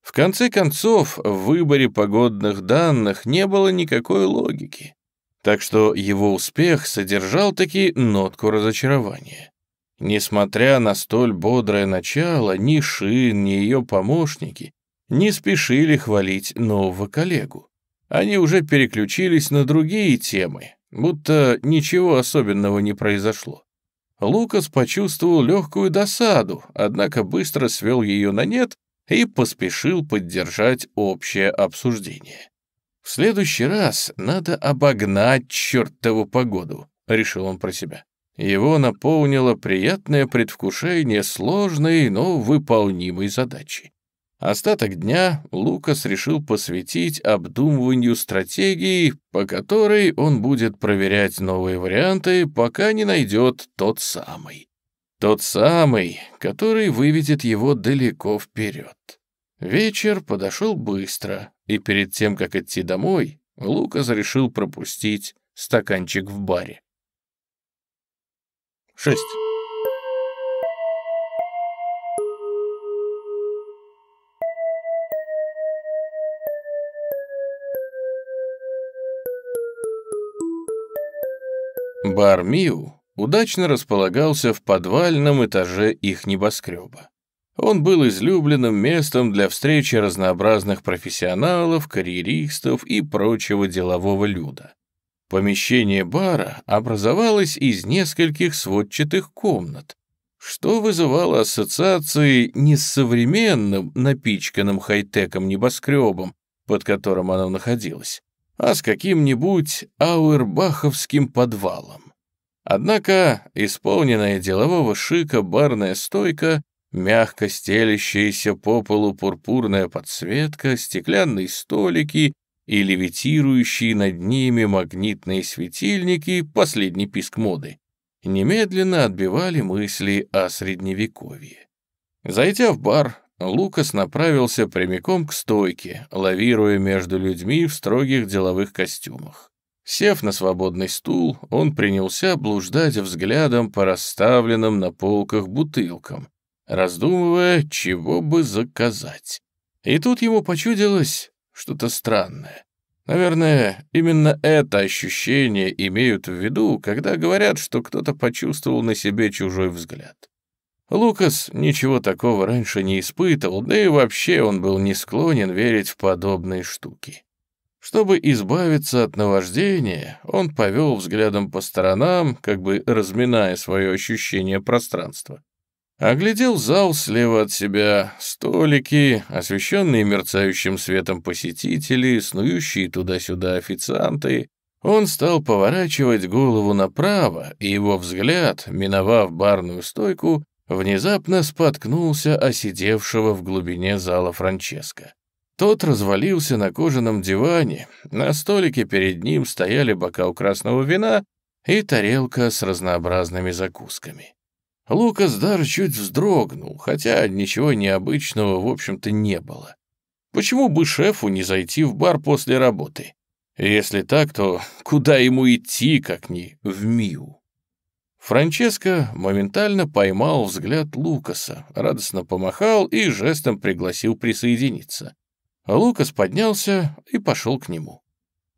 Speaker 1: В конце концов, в выборе погодных данных не было никакой логики. Так что его успех содержал таки нотку разочарования. Несмотря на столь бодрое начало, ни Шин, ни ее помощники не спешили хвалить нового коллегу. Они уже переключились на другие темы, будто ничего особенного не произошло. Лукас почувствовал легкую досаду, однако быстро свел ее на нет и поспешил поддержать общее обсуждение. «В следующий раз надо обогнать чертову погоду», — решил он про себя. Его наполнило приятное предвкушение сложной, но выполнимой задачи. Остаток дня Лукас решил посвятить обдумыванию стратегии, по которой он будет проверять новые варианты, пока не найдет тот самый. Тот самый, который выведет его далеко вперед. Вечер подошел быстро, и перед тем, как идти домой, Лукас решил пропустить стаканчик в баре. 6. Бар Миу удачно располагался в подвальном этаже их небоскреба. Он был излюбленным местом для встречи разнообразных профессионалов, карьеристов и прочего делового люда. Помещение бара образовалось из нескольких сводчатых комнат, что вызывало ассоциации не с современным напичканным хай-теком небоскребом, под которым оно находилось, а с каким-нибудь ауэрбаховским подвалом. Однако исполненная делового шика барная стойка, мягко стелящаяся по полу пурпурная подсветка, стеклянные столики и левитирующие над ними магнитные светильники, последний писк моды, немедленно отбивали мысли о Средневековье. Зайдя в бар, Лукас направился прямиком к стойке, лавируя между людьми в строгих деловых костюмах. Сев на свободный стул, он принялся блуждать взглядом по расставленным на полках бутылкам, раздумывая, чего бы заказать. И тут ему почудилось, что-то странное. Наверное, именно это ощущение имеют в виду, когда говорят, что кто-то почувствовал на себе чужой взгляд. Лукас ничего такого раньше не испытывал, да и вообще он был не склонен верить в подобные штуки. Чтобы избавиться от наваждения, он повел взглядом по сторонам, как бы разминая свое ощущение пространства. Оглядел зал слева от себя, столики, освещенные мерцающим светом посетители, снующие туда-сюда официанты. Он стал поворачивать голову направо, и его взгляд, миновав барную стойку, внезапно споткнулся о сидевшего в глубине зала Франческо. Тот развалился на кожаном диване, на столике перед ним стояли бокал красного вина и тарелка с разнообразными закусками. Лукас даже чуть вздрогнул, хотя ничего необычного, в общем-то, не было. Почему бы шефу не зайти в бар после работы? Если так, то куда ему идти, как ни в Миу? Франческо моментально поймал взгляд Лукаса, радостно помахал и жестом пригласил присоединиться. Лукас поднялся и пошел к нему.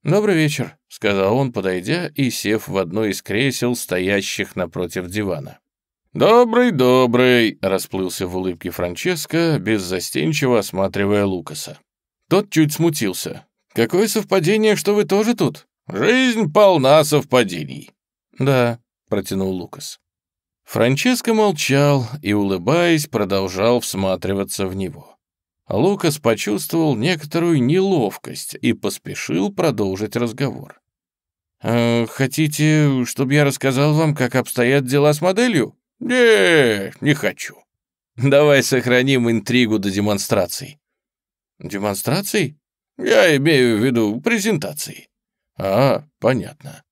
Speaker 1: «Добрый вечер», — сказал он, подойдя и сев в одно из кресел, стоящих напротив дивана. «Добрый, добрый», — расплылся в улыбке Франческо, беззастенчиво осматривая Лукаса. Тот чуть смутился. «Какое совпадение, что вы тоже тут?» «Жизнь полна совпадений». «Да», — протянул Лукас. Франческо молчал и, улыбаясь, продолжал всматриваться в него. Лукас почувствовал некоторую неловкость и поспешил продолжить разговор. «Э, «Хотите, чтобы я рассказал вам, как обстоят дела с моделью?» «Не, не хочу. Давай сохраним интригу до демонстраций». «Демонстраций? Я имею в виду презентации». «А, понятно».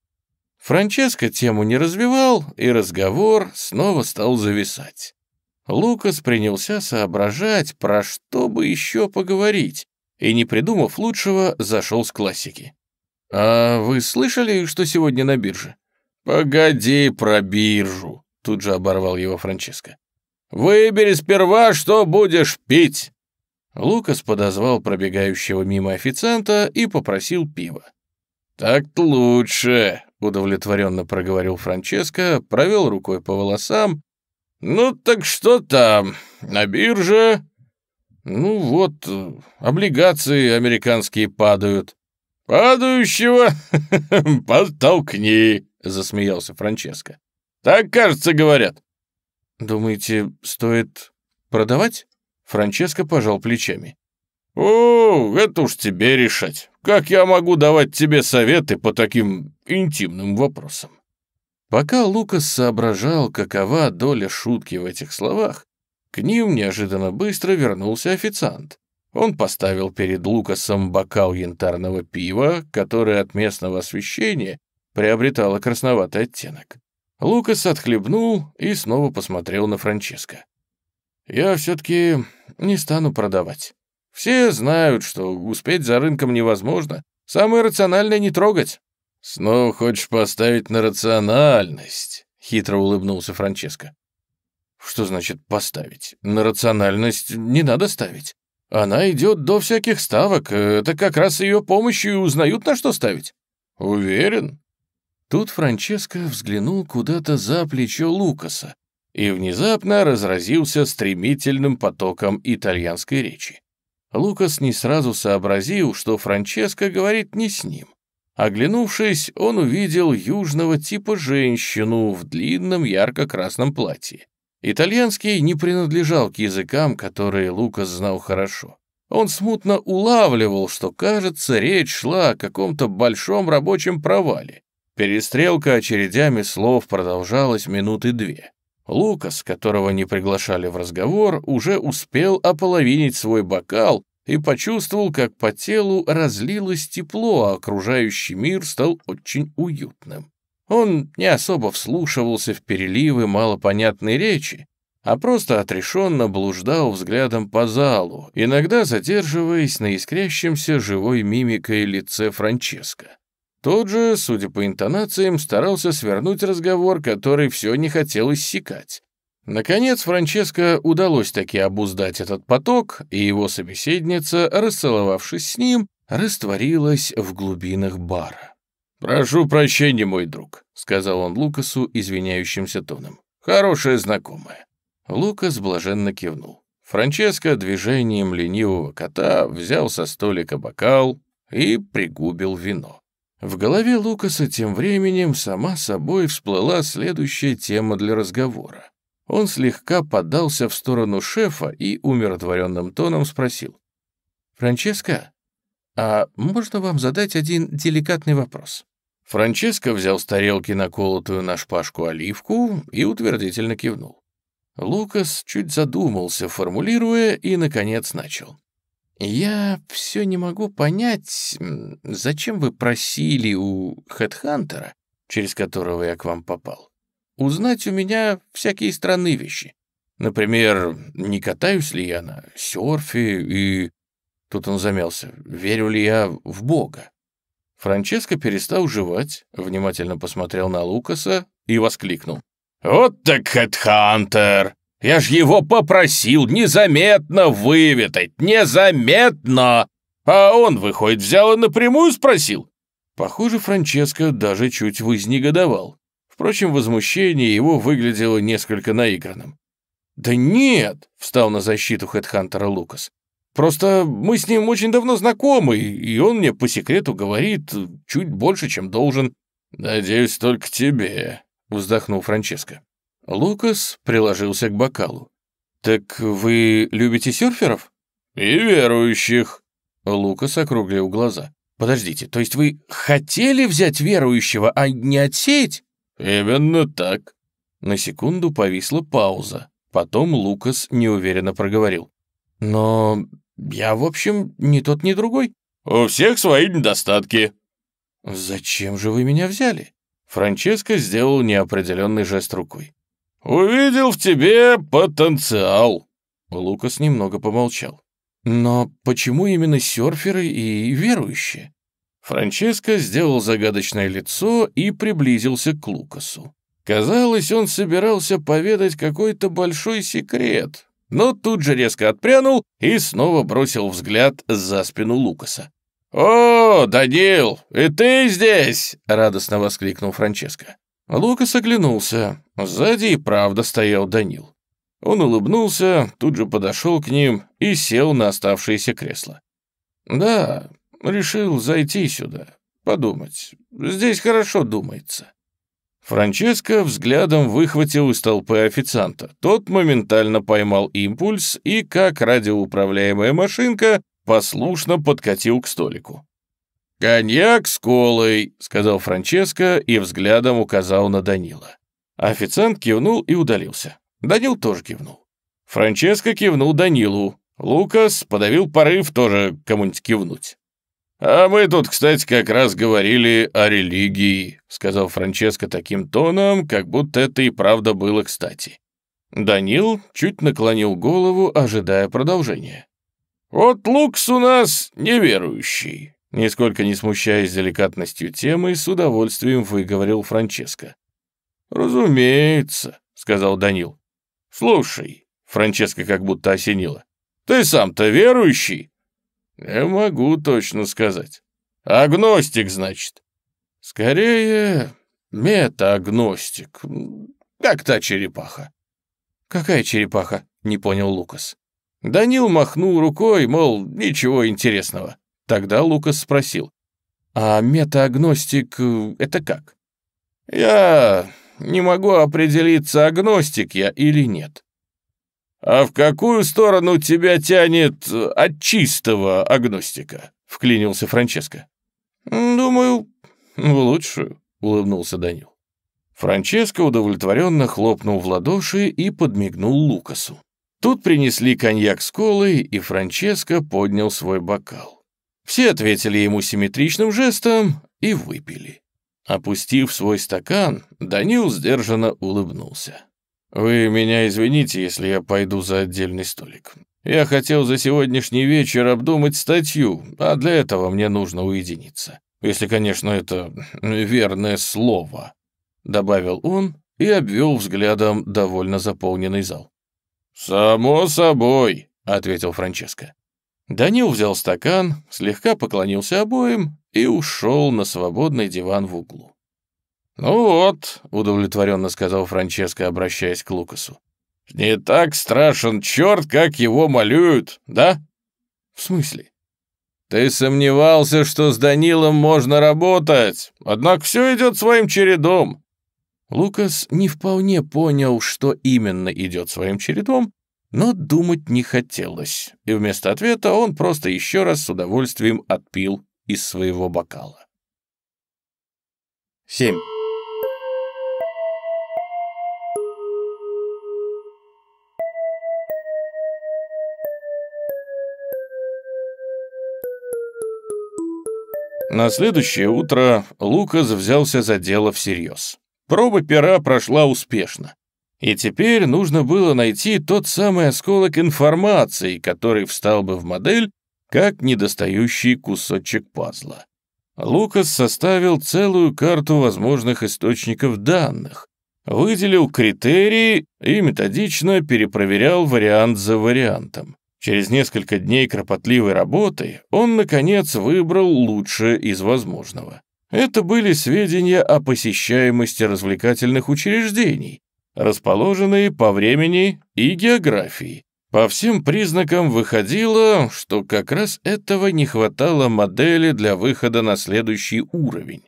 Speaker 1: Франческо тему не развивал, и разговор снова стал зависать. Лукас принялся соображать, про что бы еще поговорить, и, не придумав лучшего, зашел с классики. «А вы слышали, что сегодня на бирже?» «Погоди про биржу. Тут же оборвал его Франческо. «Выбери сперва, что будешь пить!» Лукас подозвал пробегающего мимо официанта и попросил пива. «Так-то лучше», — удовлетворенно проговорил Франческо, провел рукой по волосам. «Ну так что там? На бирже?» «Ну вот, облигации американские падают». «Падающего подтолкни», — засмеялся Франческо. Так, кажется, говорят. Думаете, стоит продавать? Франческо пожал плечами. О, это уж тебе решать. Как я могу давать тебе советы по таким интимным вопросам? Пока Лукас соображал, какова доля шутки в этих словах, к ним неожиданно быстро вернулся официант. Он поставил перед Лукасом бокал янтарного пива, которое от местного освещения приобретало красноватый оттенок. Лукас отхлебнул и снова посмотрел на Франческо. «Я все-таки не стану продавать. Все знают, что успеть за рынком невозможно. Самое рациональное не трогать». «Снова хочешь поставить на рациональность?» — хитро улыбнулся Франческо. «Что значит «поставить»? На рациональность не надо ставить. Она идет до всяких ставок. Это как раз ее помощью и узнают, на что ставить». «Уверен?» Тут Франческо взглянул куда-то за плечо Лукаса и внезапно разразился стремительным потоком итальянской речи. Лукас не сразу сообразил, что Франческо говорит не с ним. Оглянувшись, он увидел южного типа женщину в длинном ярко-красном платье. Итальянский не принадлежал к языкам, которые Лукас знал хорошо. Он смутно улавливал, что, кажется, речь шла о каком-то большом рабочем провале. Перестрелка очередями слов продолжалась минуты две. Лукас, которого не приглашали в разговор, уже успел ополовинить свой бокал и почувствовал, как по телу разлилось тепло, а окружающий мир стал очень уютным. Он не особо вслушивался в переливы малопонятной речи, а просто отрешенно блуждал взглядом по залу, иногда задерживаясь на искрящемся живой мимикой лице Франческо. Тут же, судя по интонациям, старался свернуть разговор, который все не хотел иссякать. Наконец, Франческо удалось таки обуздать этот поток, и его собеседница, расцеловавшись с ним, растворилась в глубинах бара. «Прошу прощения, мой друг», — сказал он Лукасу извиняющимся тоном. «Хорошая знакомая». Лукас блаженно кивнул. Франческо движением ленивого кота взял со столика бокал и пригубил вино. В голове Лукаса тем временем сама собой всплыла следующая тема для разговора. Он слегка подался в сторону шефа и умиротворенным тоном спросил. «Франческо, а можно вам задать один деликатный вопрос?» Франческо взял с тарелки наколотую на шпажку оливку и утвердительно кивнул. Лукас чуть задумался, формулируя, и, наконец, начал. «Я все не могу понять, зачем вы просили у хедхантера, через которого я к вам попал, узнать у меня всякие странные вещи. Например, не катаюсь ли я на серфе и...» Тут он замялся. «Верю ли я в Бога?» Франческо перестал жевать, внимательно посмотрел на Лукаса и воскликнул. «Вот так хедхантер! Я ж его попросил незаметно выветать, незаметно! А он, выходит, взял и напрямую спросил. Похоже, Франческо даже чуть вознегодовал. Впрочем, возмущение его выглядело несколько наигранным. «Да нет!» — встал на защиту Хедхантера Лукас. «Просто мы с ним очень давно знакомы, и он мне по секрету говорит чуть больше, чем должен». «Надеюсь, только тебе», — вздохнул Франческо. Лукас приложился к бокалу. «Так вы любите серферов?» «И верующих». Лукас округлил глаза. «Подождите, то есть вы хотели взять верующего, а не отсеять?» «Именно так». На секунду повисла пауза. Потом Лукас неуверенно проговорил. «Но я, в общем, ни тот, ни другой». «У всех свои недостатки». «Зачем же вы меня взяли?» Франческо сделал неопределенный жест рукой. «Увидел в тебе потенциал». Лукас немного помолчал. «Но почему именно серферы и верующие?» Франческо сделал загадочное лицо и приблизился к Лукасу. Казалось, он собирался поведать какой-то большой секрет, но тут же резко отпрянул и снова бросил взгляд за спину Лукаса. «О, Данил, и ты здесь!» — радостно воскликнул Франческо. Лукас оглянулся. Сзади и правда стоял Данил. Он улыбнулся, тут же подошел к ним и сел на оставшееся кресло. «Да, решил зайти сюда, подумать. Здесь хорошо думается». Франческо взглядом выхватил из толпы официанта. Тот моментально поймал импульс и, как радиоуправляемая машинка, послушно подкатил к столику. «Коньяк с колой», — сказал Франческо и взглядом указал на Данила. Официант кивнул и удалился. Данил тоже кивнул. Франческо кивнул Данилу. Лукас подавил порыв тоже кому-нибудь кивнуть. «А мы тут, кстати, как раз говорили о религии», — сказал Франческо таким тоном, как будто это и правда было кстати. Данил чуть наклонил голову, ожидая продолжения. «Вот Лукс у нас неверующий, Нисколько не смущаясь деликатностью темы, с удовольствием выговорил Франческо. «Разумеется», — сказал Данил. «Слушай», — Франческо как будто осенило, — «ты сам-то верующий?» «Не могу точно сказать. Агностик, значит?» «Скорее, метаагностик, как та черепаха». «Какая черепаха?» — не понял Лукас. Данил махнул рукой, мол, ничего интересного. Тогда Лукас спросил, «А метаагностик э, — это как?» «Я не могу определиться, агностик я или нет». «А в какую сторону тебя тянет э, от чистого агностика?» — вклинился Франческо. «Думаю, в лучшую», — улыбнулся Данил. Франческо удовлетворенно хлопнул в ладоши и подмигнул Лукасу. Тут принесли коньяк с колой, и Франческо поднял свой бокал. Все ответили ему симметричным жестом и выпили. Опустив свой стакан, Данил сдержанно улыбнулся. «Вы меня извините, если я пойду за отдельный столик. Я хотел за сегодняшний вечер обдумать статью, а для этого мне нужно уединиться. Если, конечно, это верное слово», — добавил он и обвел взглядом довольно заполненный зал. «Само собой», — ответил Франческо. Данил взял стакан, слегка поклонился обоим и ушел на свободный диван в углу. «Ну вот», — удовлетворенно сказал Франческо, обращаясь к Лукасу, «не так страшен черт, как его молюют, да?» «В смысле?» «Ты сомневался, что с Данилом можно работать, однако все идет своим чередом». Лукас не вполне понял, что именно идет своим чередом, но думать не хотелось, и вместо ответа он просто еще раз с удовольствием отпил из своего бокала. 7. На следующее утро Лукас взялся за дело всерьез. Проба пера прошла успешно. И теперь нужно было найти тот самый осколок информации, который встал бы в модель как недостающий кусочек пазла. Лукас составил целую карту возможных источников данных, выделил критерии и методично перепроверял вариант за вариантом. Через несколько дней кропотливой работы он, наконец, выбрал лучшее из возможного. Это были сведения о посещаемости развлекательных учреждений, расположенные по времени и географии. По всем признакам выходило, что как раз этого не хватало модели для выхода на следующий уровень.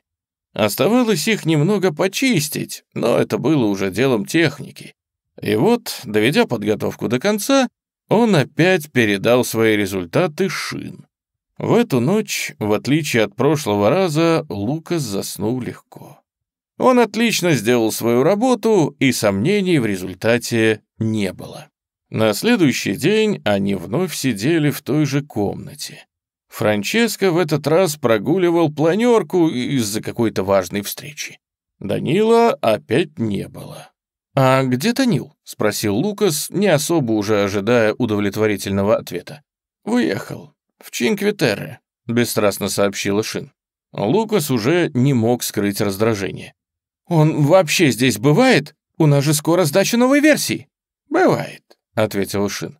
Speaker 1: Оставалось их немного почистить, но это было уже делом техники. И вот, доведя подготовку до конца, он опять передал свои результаты шин. В эту ночь, в отличие от прошлого раза, Лукас заснул легко. Он отлично сделал свою работу, и сомнений в результате не было. На следующий день они вновь сидели в той же комнате. Франческо в этот раз прогуливал планерку из-за какой-то важной встречи. Данила опять не было. «А где Танил?» — спросил Лукас, не особо уже ожидая удовлетворительного ответа. «Выехал. В Чинквитерре», — бесстрастно сообщила Шин. Лукас уже не мог скрыть раздражение. «Он вообще здесь бывает? У нас же скоро сдача новой версии». «Бывает», — ответил Шин.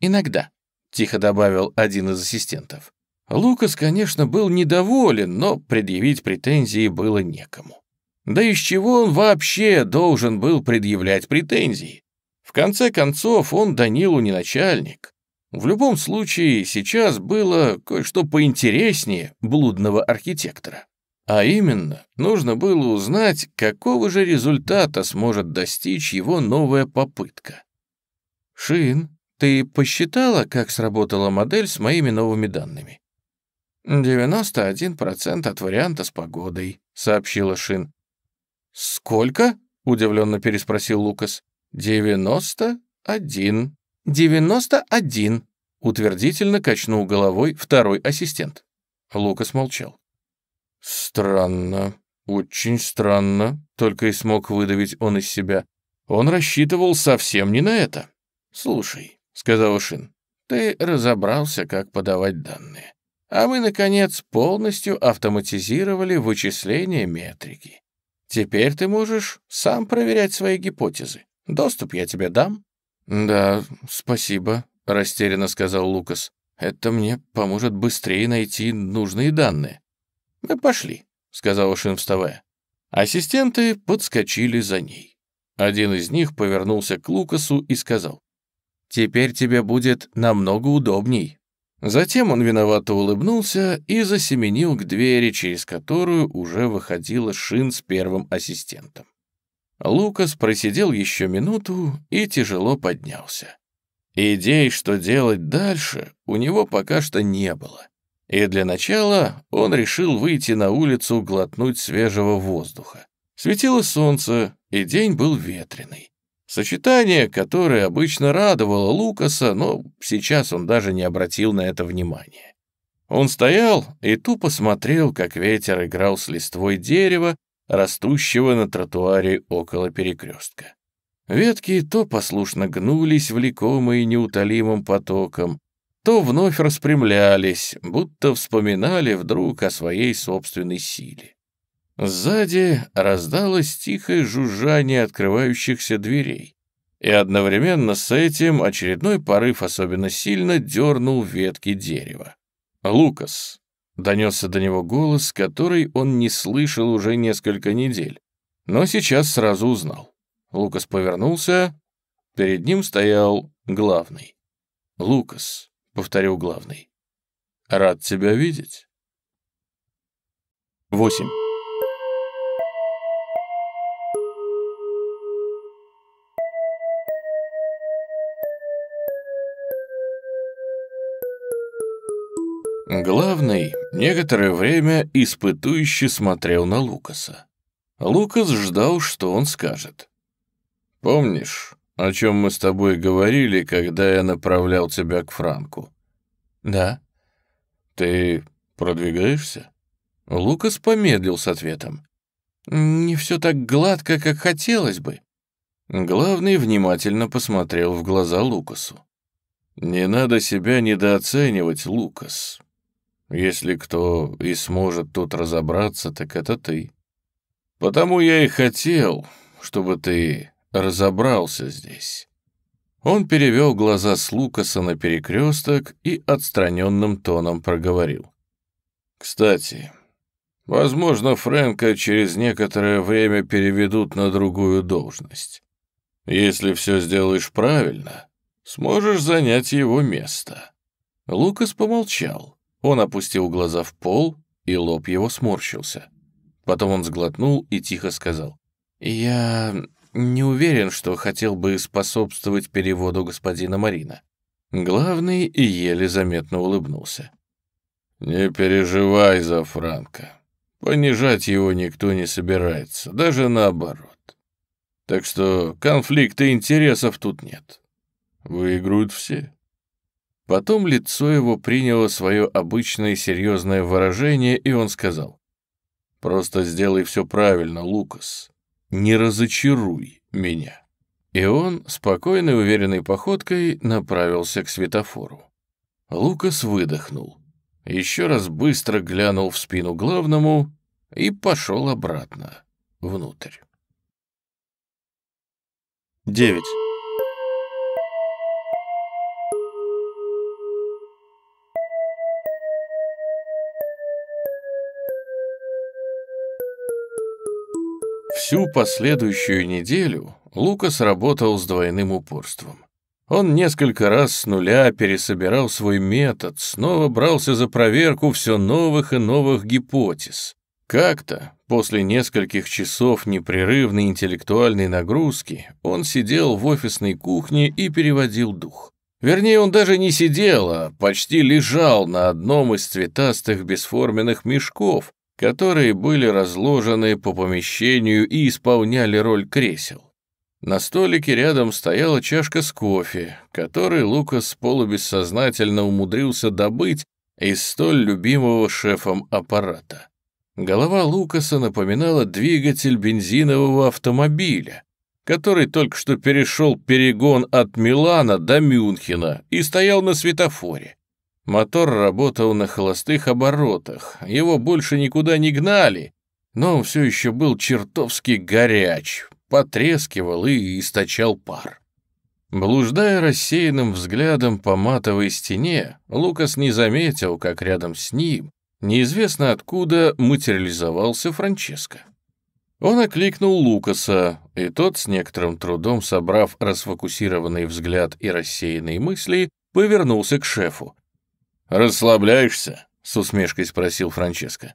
Speaker 1: «Иногда», — тихо добавил один из ассистентов. Лукас, конечно, был недоволен, но предъявить претензии было некому. Да из чего он вообще должен был предъявлять претензии? В конце концов, он Данилу не начальник. В любом случае, сейчас было кое-что поинтереснее блудного архитектора. А именно, нужно было узнать, какого же результата сможет достичь его новая попытка. «Шин, ты посчитала, как сработала модель с моими новыми данными?» «91% от варианта с погодой», — сообщила Шин. «Сколько?» — удивленно переспросил Лукас. «Девяносто один». «Девяносто один», — утвердительно качнул головой второй ассистент. Лукас молчал. «Странно, очень странно», — только и смог выдавить он из себя. Он рассчитывал совсем не на это. «Слушай», — сказал Шин, — «ты разобрался, как подавать данные. А мы, наконец, полностью автоматизировали вычисление метрики. Теперь ты можешь сам проверять свои гипотезы. Доступ я тебе дам». «Да, спасибо», — растерянно сказал Лукас. «Это мне поможет быстрее найти нужные данные». «Мы пошли», — сказала Шин, вставая. Ассистенты подскочили за ней. Один из них повернулся к Лукасу и сказал, «Теперь тебе будет намного удобней». Затем он виновато улыбнулся и засеменил к двери, через которую уже выходила Шин с первым ассистентом. Лукас просидел еще минуту и тяжело поднялся. Идей, что делать дальше, у него пока что не было. И для начала он решил выйти на улицу глотнуть свежего воздуха. Светило солнце, и день был ветреный. Сочетание, которое обычно радовало Лукаса, но сейчас он даже не обратил на это внимания. Он стоял и тупо смотрел, как ветер играл с листвой дерева, растущего на тротуаре около перекрестка. Ветки то послушно гнулись, влекомые неутолимым потоком, то вновь распрямлялись, будто вспоминали вдруг о своей собственной силе. Сзади раздалось тихое жужжание открывающихся дверей, и одновременно с этим очередной порыв особенно сильно дернул ветки дерева. «Лукас!» — донесся до него голос, который он не слышал уже несколько недель, но сейчас сразу узнал. Лукас повернулся, перед ним стоял главный. «Лукас!» повторил главный. Рад тебя видеть. 8. Главный некоторое время испытующе смотрел на Лукаса. Лукас ждал, что он скажет. «Помнишь, о чем мы с тобой говорили, когда я направлял тебя к Франку». «Да». «Ты продвигаешься?» Лукас помедлил с ответом. «Не все так гладко, как хотелось бы». Главный внимательно посмотрел в глаза Лукасу. «Не надо себя недооценивать, Лукас. Если кто и сможет тут разобраться, так это ты. Потому я и хотел, чтобы ты разобрался здесь. Он перевел глаза с Лукаса на перекресток и отстраненным тоном проговорил. «Кстати, возможно, Фрэнка через некоторое время переведут на другую должность. Если все сделаешь правильно, сможешь занять его место». Лукас помолчал. Он опустил глаза в пол, и лоб его сморщился. Потом он сглотнул и тихо сказал. «Я не уверен, что хотел бы способствовать переводу господина Марина. Главный еле заметно улыбнулся. «Не переживай за Франка. Понижать его никто не собирается, даже наоборот. Так что конфликта интересов тут нет. Выиграют все». Потом лицо его приняло свое обычное серьезное выражение, и он сказал. «Просто сделай все правильно, Лукас не разочаруй меня». И он спокойной, уверенной походкой направился к светофору. Лукас выдохнул, еще раз быстро глянул в спину главному и пошел обратно, внутрь. Девять. Всю последующую неделю Лукас работал с двойным упорством. Он несколько раз с нуля пересобирал свой метод, снова брался за проверку все новых и новых гипотез. Как-то, после нескольких часов непрерывной интеллектуальной нагрузки, он сидел в офисной кухне и переводил дух. Вернее, он даже не сидел, а почти лежал на одном из цветастых бесформенных мешков, которые были разложены по помещению и исполняли роль кресел. На столике рядом стояла чашка с кофе, который Лукас полубессознательно умудрился добыть из столь любимого шефом аппарата. Голова Лукаса напоминала двигатель бензинового автомобиля, который только что перешел перегон от Милана до Мюнхена и стоял на светофоре. Мотор работал на холостых оборотах, его больше никуда не гнали, но он все еще был чертовски горяч, потрескивал и источал пар. Блуждая рассеянным взглядом по матовой стене, Лукас не заметил, как рядом с ним, неизвестно откуда, материализовался Франческо. Он окликнул Лукаса, и тот, с некоторым трудом собрав расфокусированный взгляд и рассеянные мысли, повернулся к шефу. «Расслабляешься?» — с усмешкой спросил Франческо.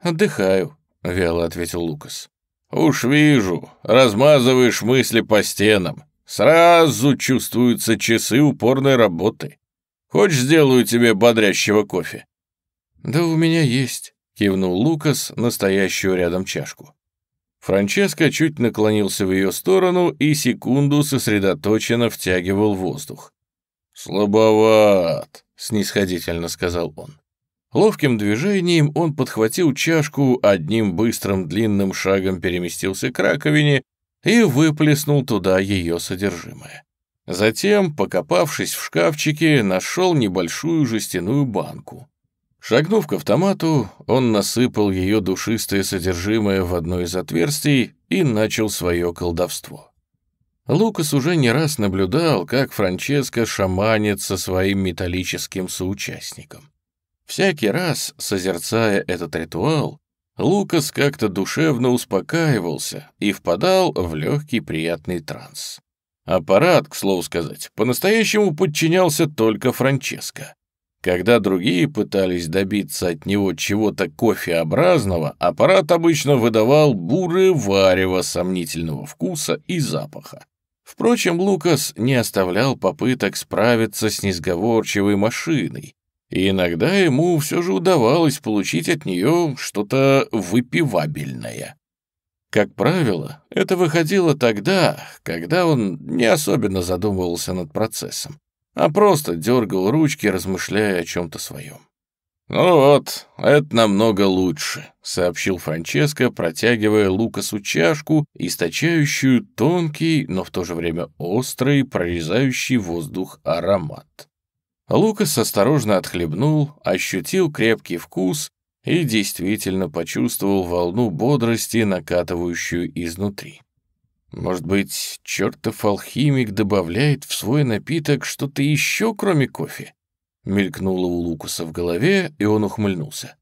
Speaker 1: «Отдыхаю», — вяло ответил Лукас. «Уж вижу, размазываешь мысли по стенам. Сразу чувствуются часы упорной работы. Хочешь, сделаю тебе бодрящего кофе?» «Да у меня есть», — кивнул Лукас, настоящую рядом чашку. Франческо чуть наклонился в ее сторону и секунду сосредоточенно втягивал воздух. «Слабоват», — снисходительно сказал он. Ловким движением он подхватил чашку, одним быстрым длинным шагом переместился к раковине и выплеснул туда ее содержимое. Затем, покопавшись в шкафчике, нашел небольшую жестяную банку. Шагнув к автомату, он насыпал ее душистое содержимое в одно из отверстий и начал свое колдовство. Лукас уже не раз наблюдал, как Франческо шаманит со своим металлическим соучастником. Всякий раз, созерцая этот ритуал, Лукас как-то душевно успокаивался и впадал в легкий приятный транс. Аппарат, к слову сказать, по-настоящему подчинялся только Франческо. Когда другие пытались добиться от него чего-то кофеобразного, аппарат обычно выдавал буры варево сомнительного вкуса и запаха. Впрочем, Лукас не оставлял попыток справиться с несговорчивой машиной, и иногда ему все же удавалось получить от нее что-то выпивабельное. Как правило, это выходило тогда, когда он не особенно задумывался над процессом, а просто дергал ручки, размышляя о чем-то своем. «Ну вот, это намного лучше», — сообщил Франческо, протягивая Лукасу чашку, источающую тонкий, но в то же время острый, прорезающий воздух аромат. Лукас осторожно отхлебнул, ощутил крепкий вкус и действительно почувствовал волну бодрости, накатывающую изнутри. Может быть, чертов алхимик добавляет в свой напиток что-то еще, кроме кофе? мелькнуло у Лукаса в голове, и он ухмыльнулся.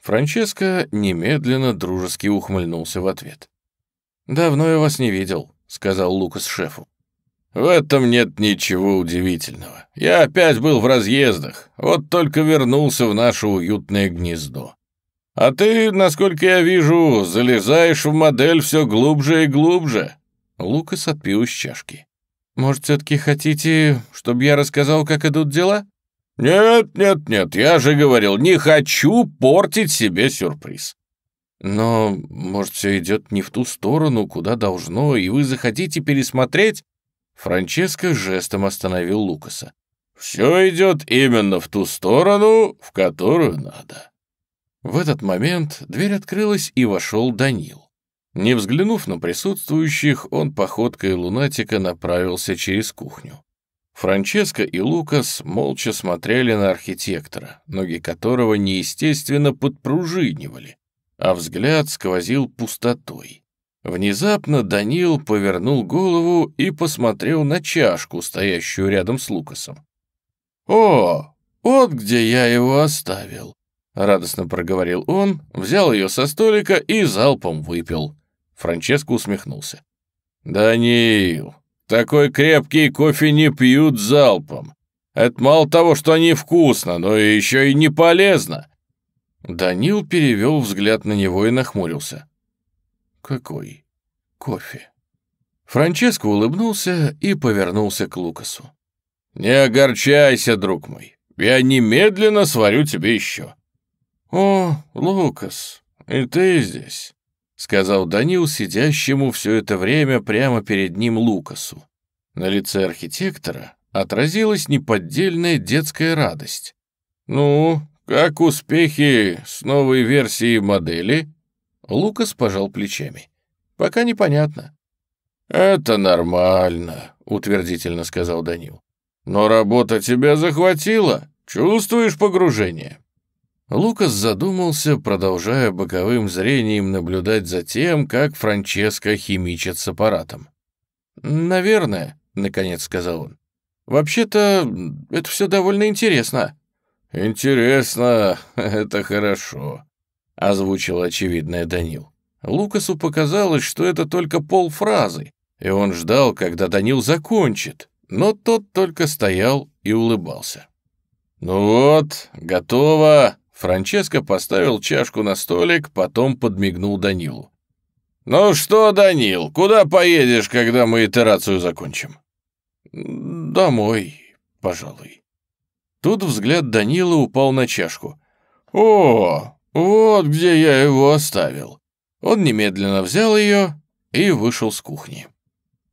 Speaker 1: Франческо немедленно дружески ухмыльнулся в ответ. «Давно я вас не видел», — сказал Лукас шефу. «В этом нет ничего удивительного. Я опять был в разъездах, вот только вернулся в наше уютное гнездо. А ты, насколько я вижу, залезаешь в модель все глубже и глубже». Лукас отпил из чашки. «Может, все-таки хотите, чтобы я рассказал, как идут дела?» «Нет, нет, нет, я же говорил, не хочу портить себе сюрприз». «Но, может, все идет не в ту сторону, куда должно, и вы захотите пересмотреть?» Франческо жестом остановил Лукаса. «Все идет именно в ту сторону, в которую надо». В этот момент дверь открылась, и вошел Данил. Не взглянув на присутствующих, он походкой лунатика направился через кухню. Франческо и Лукас молча смотрели на архитектора, ноги которого неестественно подпружинивали, а взгляд сквозил пустотой. Внезапно Данил повернул голову и посмотрел на чашку, стоящую рядом с Лукасом. «О, вот где я его оставил!» — радостно проговорил он, взял ее со столика и залпом выпил. Франческо усмехнулся. «Данил, такой крепкий кофе не пьют залпом. Это мало того, что невкусно, но еще и не полезно». Данил перевел взгляд на него и нахмурился. «Какой кофе?» Франческо улыбнулся и повернулся к Лукасу. «Не огорчайся, друг мой. Я немедленно сварю тебе еще». «О, Лукас, и ты здесь сказал Данил сидящему все это время прямо перед ним Лукасу. На лице архитектора отразилась неподдельная детская радость. «Ну, как успехи с новой версией модели?» Лукас пожал плечами. «Пока непонятно». «Это нормально», — утвердительно сказал Данил. «Но работа тебя захватила. Чувствуешь погружение?» Лукас задумался, продолжая боковым зрением наблюдать за тем, как Франческо химичит с аппаратом. «Наверное», — наконец сказал он. «Вообще-то это все довольно интересно». «Интересно, это хорошо», — озвучил очевидное Данил. Лукасу показалось, что это только полфразы, и он ждал, когда Данил закончит, но тот только стоял и улыбался. «Ну вот, готово», Франческо поставил чашку на столик, потом подмигнул Данилу. «Ну что, Данил, куда поедешь, когда мы итерацию закончим?» «Домой, пожалуй». Тут взгляд Данила упал на чашку. «О, вот где я его оставил». Он немедленно взял ее и вышел с кухни.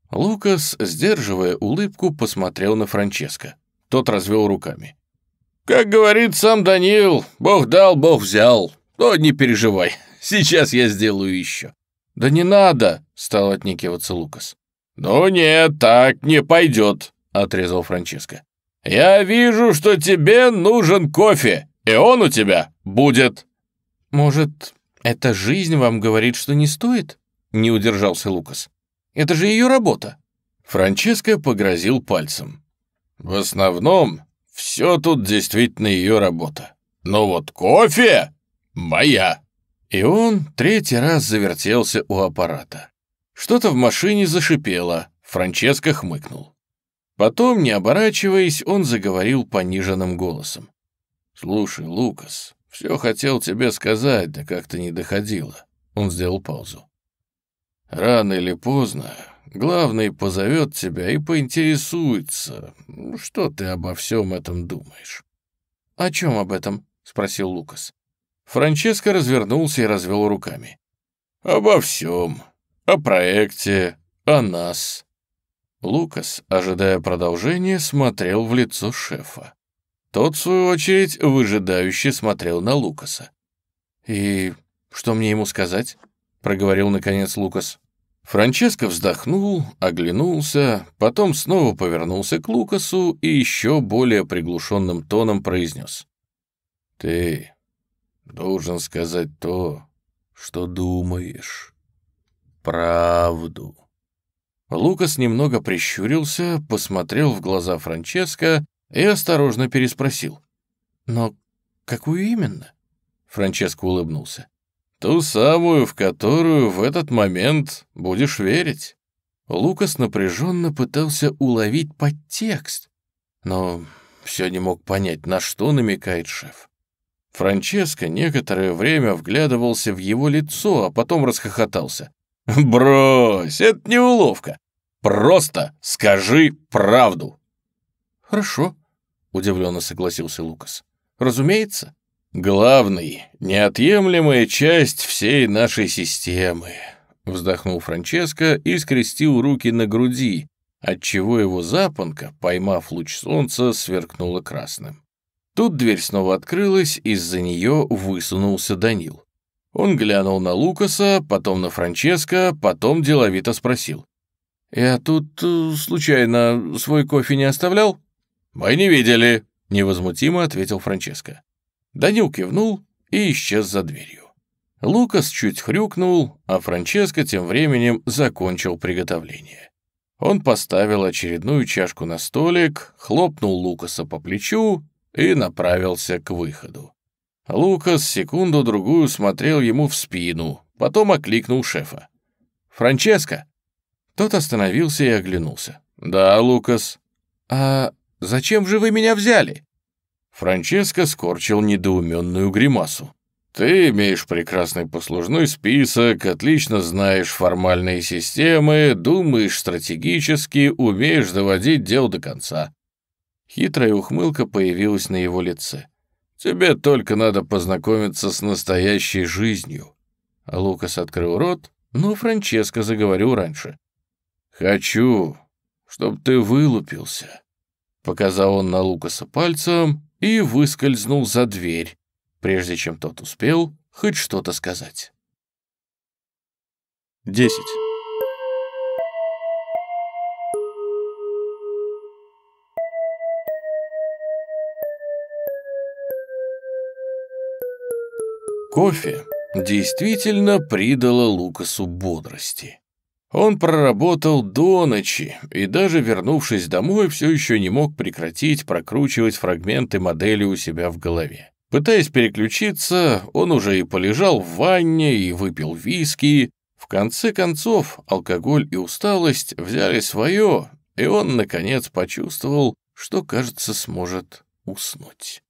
Speaker 1: Лукас, сдерживая улыбку, посмотрел на Франческо. Тот развел руками. «Как говорит сам Даниил, Бог дал, Бог взял. Но не переживай, сейчас я сделаю еще». «Да не надо», — стал отнекиваться Лукас. «Ну нет, так не пойдет», — отрезал Франческо. «Я вижу, что тебе нужен кофе, и он у тебя будет». «Может, эта жизнь вам говорит, что не стоит?» — не удержался Лукас. «Это же ее работа». Франческо погрозил пальцем. «В основном все тут действительно ее работа. Но ну вот кофе моя. И он третий раз завертелся у аппарата. Что-то в машине зашипело, Франческо хмыкнул. Потом, не оборачиваясь, он заговорил пониженным голосом. «Слушай, Лукас, все хотел тебе сказать, да как-то не доходило». Он сделал паузу. «Рано или поздно Главный позовет тебя и поинтересуется, что ты обо всем этом думаешь». «О чем об этом?» — спросил Лукас. Франческо развернулся и развел руками. «Обо всем. О проекте. О нас». Лукас, ожидая продолжения, смотрел в лицо шефа. Тот, в свою очередь, выжидающе смотрел на Лукаса. «И что мне ему сказать?» — проговорил, наконец, Лукас. Франческо вздохнул, оглянулся, потом снова повернулся к Лукасу и еще более приглушенным тоном произнес. «Ты должен сказать то, что думаешь. Правду». Лукас немного прищурился, посмотрел в глаза Франческо и осторожно переспросил. «Но какую именно?» Франческо улыбнулся. Ту самую, в которую в этот момент будешь верить. Лукас напряженно пытался уловить подтекст, но все не мог понять, на что намекает шеф. Франческо некоторое время вглядывался в его лицо, а потом расхохотался. «Брось, это не уловка. Просто скажи правду». «Хорошо», — удивленно согласился Лукас. «Разумеется». Главный, неотъемлемая часть всей нашей системы. Вздохнул Франческо и скрестил руки на груди, отчего его запонка, поймав луч солнца, сверкнула красным. Тут дверь снова открылась, из-за нее высунулся Данил. Он глянул на Лукаса, потом на Франческо, потом деловито спросил. «Я тут, э, случайно, свой кофе не оставлял?» «Мы не видели», — невозмутимо ответил Франческо. Данил кивнул и исчез за дверью. Лукас чуть хрюкнул, а Франческо тем временем закончил приготовление. Он поставил очередную чашку на столик, хлопнул Лукаса по плечу и направился к выходу. Лукас секунду-другую смотрел ему в спину, потом окликнул шефа. «Франческо!» Тот остановился и оглянулся. «Да, Лукас». «А зачем же вы меня взяли?» Франческо скорчил недоуменную гримасу. «Ты имеешь прекрасный послужной список, отлично знаешь формальные системы, думаешь стратегически, умеешь доводить дел до конца». Хитрая ухмылка появилась на его лице. «Тебе только надо познакомиться с настоящей жизнью». Лукас открыл рот, но Франческо заговорил раньше. «Хочу, чтобы ты вылупился», — показал он на Лукаса пальцем, и выскользнул за дверь, прежде чем тот успел хоть что-то сказать. 10. Кофе действительно придало Лукасу бодрости. Он проработал до ночи и даже вернувшись домой, все еще не мог прекратить прокручивать фрагменты модели у себя в голове. Пытаясь переключиться, он уже и полежал в ванне, и выпил виски. В конце концов, алкоголь и усталость взяли свое, и он, наконец, почувствовал, что, кажется, сможет уснуть.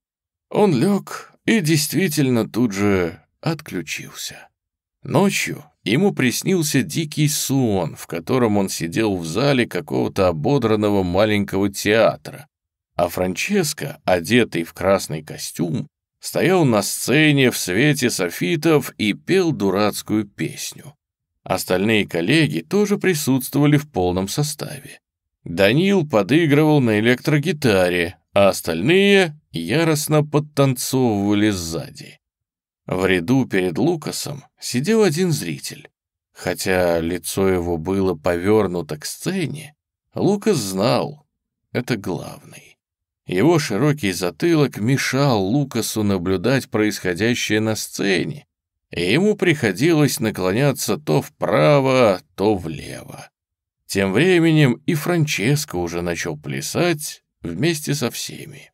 Speaker 1: Он лег и действительно тут же отключился. Ночью Ему приснился дикий сон, в котором он сидел в зале какого-то ободранного маленького театра, а Франческо, одетый в красный костюм, стоял на сцене в свете софитов и пел дурацкую песню. Остальные коллеги тоже присутствовали в полном составе. Даниил подыгрывал на электрогитаре, а остальные яростно подтанцовывали сзади. В ряду перед Лукасом сидел один зритель. Хотя лицо его было повернуто к сцене, Лукас знал — это главный. Его широкий затылок мешал Лукасу наблюдать происходящее на сцене, и ему приходилось наклоняться то вправо, то влево. Тем временем и Франческо уже начал плясать вместе со всеми.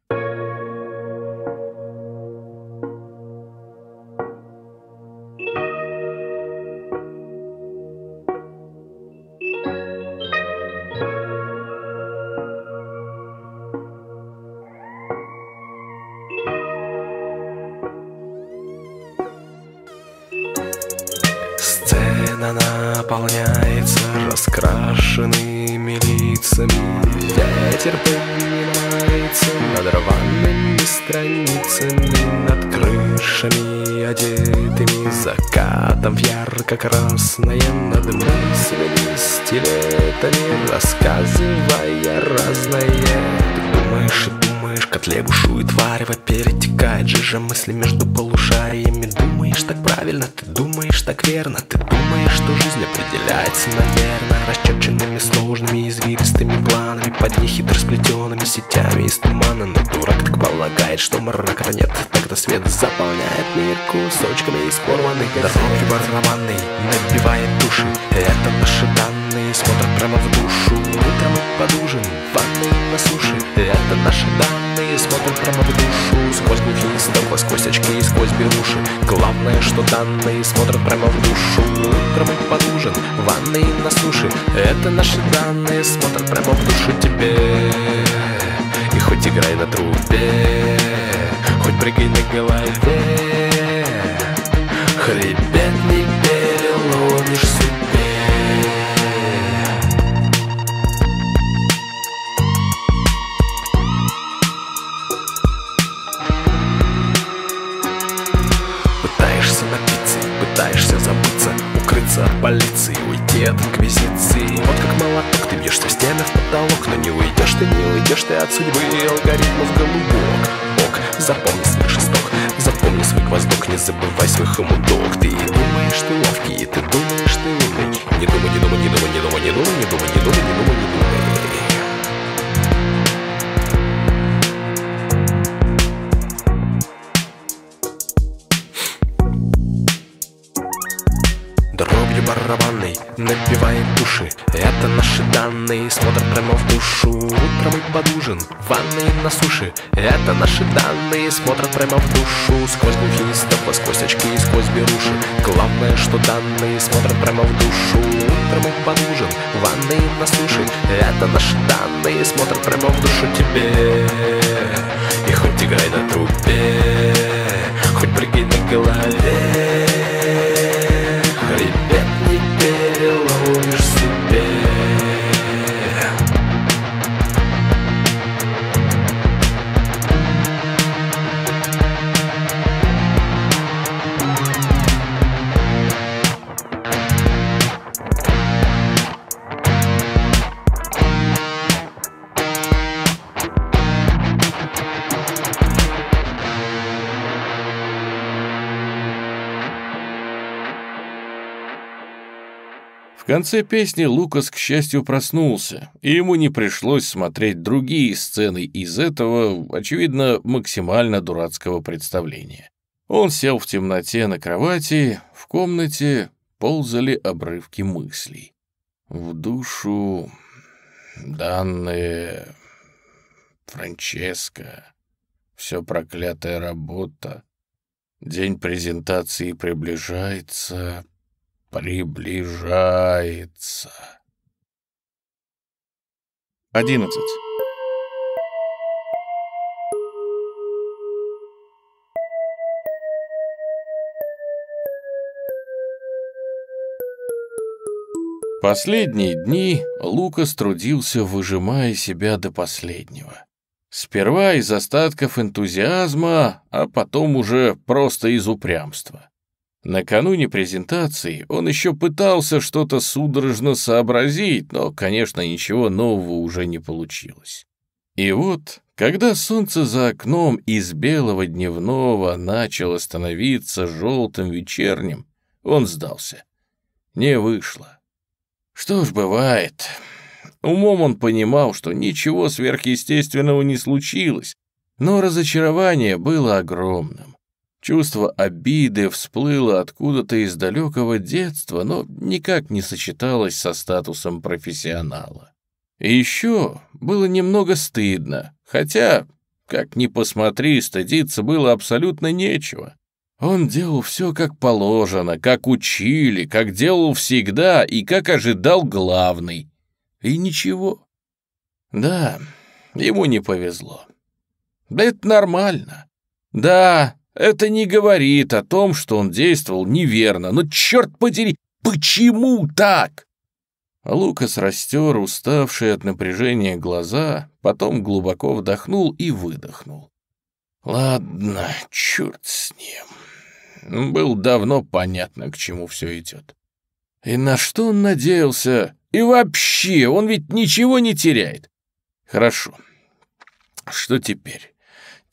Speaker 2: светами Рассказывая разное Ты думаешь и думаешь, котле бушует варево Перетекает же жижа мысли между полушариями Думаешь так правильно, ты думаешь так верно Ты думаешь, что жизнь определяется, наверное Расчерченными, сложными, извилистыми планами Под нехитро сплетенными сетями из тумана Но дурак так полагает, что мрака нет свет заполняет мир кусочками из порванных Дорогой барабанный набивает души Это наши данные, смотрят прямо в душу Утром и под ужин, ванны на суше Это наши данные, смотрят прямо в душу Сквозь глухие столбы, сквозь очки и сквозь беруши Главное, что данные смотрят прямо в душу Утром и под ужин, ванны на суше Это наши данные, смотрят прямо в душу тебе И хоть играй на трубе Напряги на голове Хребет не переломишь себе Пытаешься напиться, пытаешься забыться Укрыться от полиции, уйти от инквизиции Вот как молоток, ты бьешься стены в потолок Но не уйдешь ты, не уйдешь ты от судьбы алгоритмов голубок ок, запомни своих хомутов Ты думаешь, ты ловкий, ты думаешь, ты умный Не думай, не думай, не думай, не думай, не думай, не думай, не думай, не думай, не думай Дробью барабанной набиваем души. Это наши данные, смотрят прям данные на суше Это наши данные смотрят прямо в душу Сквозь глухие стопы, сквозь очки и сквозь беруши Главное, что данные смотрят прямо в душу Утром и под ужин, ванны на суше Это наши данные смотрят прямо в душу тебе И хоть играй на трубе Хоть прыгай на голове
Speaker 1: конце песни Лукас, к счастью, проснулся, и ему не пришлось смотреть другие сцены из этого, очевидно, максимально дурацкого представления. Он сел в темноте на кровати, в комнате ползали обрывки мыслей. В душу данные Франческо, все проклятая работа, день презентации приближается, приближается. 11. Последние дни Лукас трудился, выжимая себя до последнего. Сперва из остатков энтузиазма, а потом уже просто из упрямства. Накануне презентации он еще пытался что-то судорожно сообразить, но, конечно, ничего нового уже не получилось. И вот, когда солнце за окном из белого дневного начало становиться желтым вечерним, он сдался. Не вышло. Что ж, бывает. Умом он понимал, что ничего сверхъестественного не случилось, но разочарование было огромным. Чувство обиды всплыло откуда-то из далекого детства, но никак не сочеталось со статусом профессионала. И еще было немного стыдно, хотя, как ни посмотри, стыдиться было абсолютно нечего. Он делал все как положено, как учили, как делал всегда и как ожидал главный. И ничего. Да, ему не повезло. Да это нормально. Да, это не говорит о том, что он действовал неверно, но ну, черт подери, почему так? Лукас растер уставшие от напряжения глаза, потом глубоко вдохнул и выдохнул. Ладно, черт с ним. Был давно понятно, к чему все идет. И на что он надеялся? И вообще, он ведь ничего не теряет. Хорошо. Что теперь?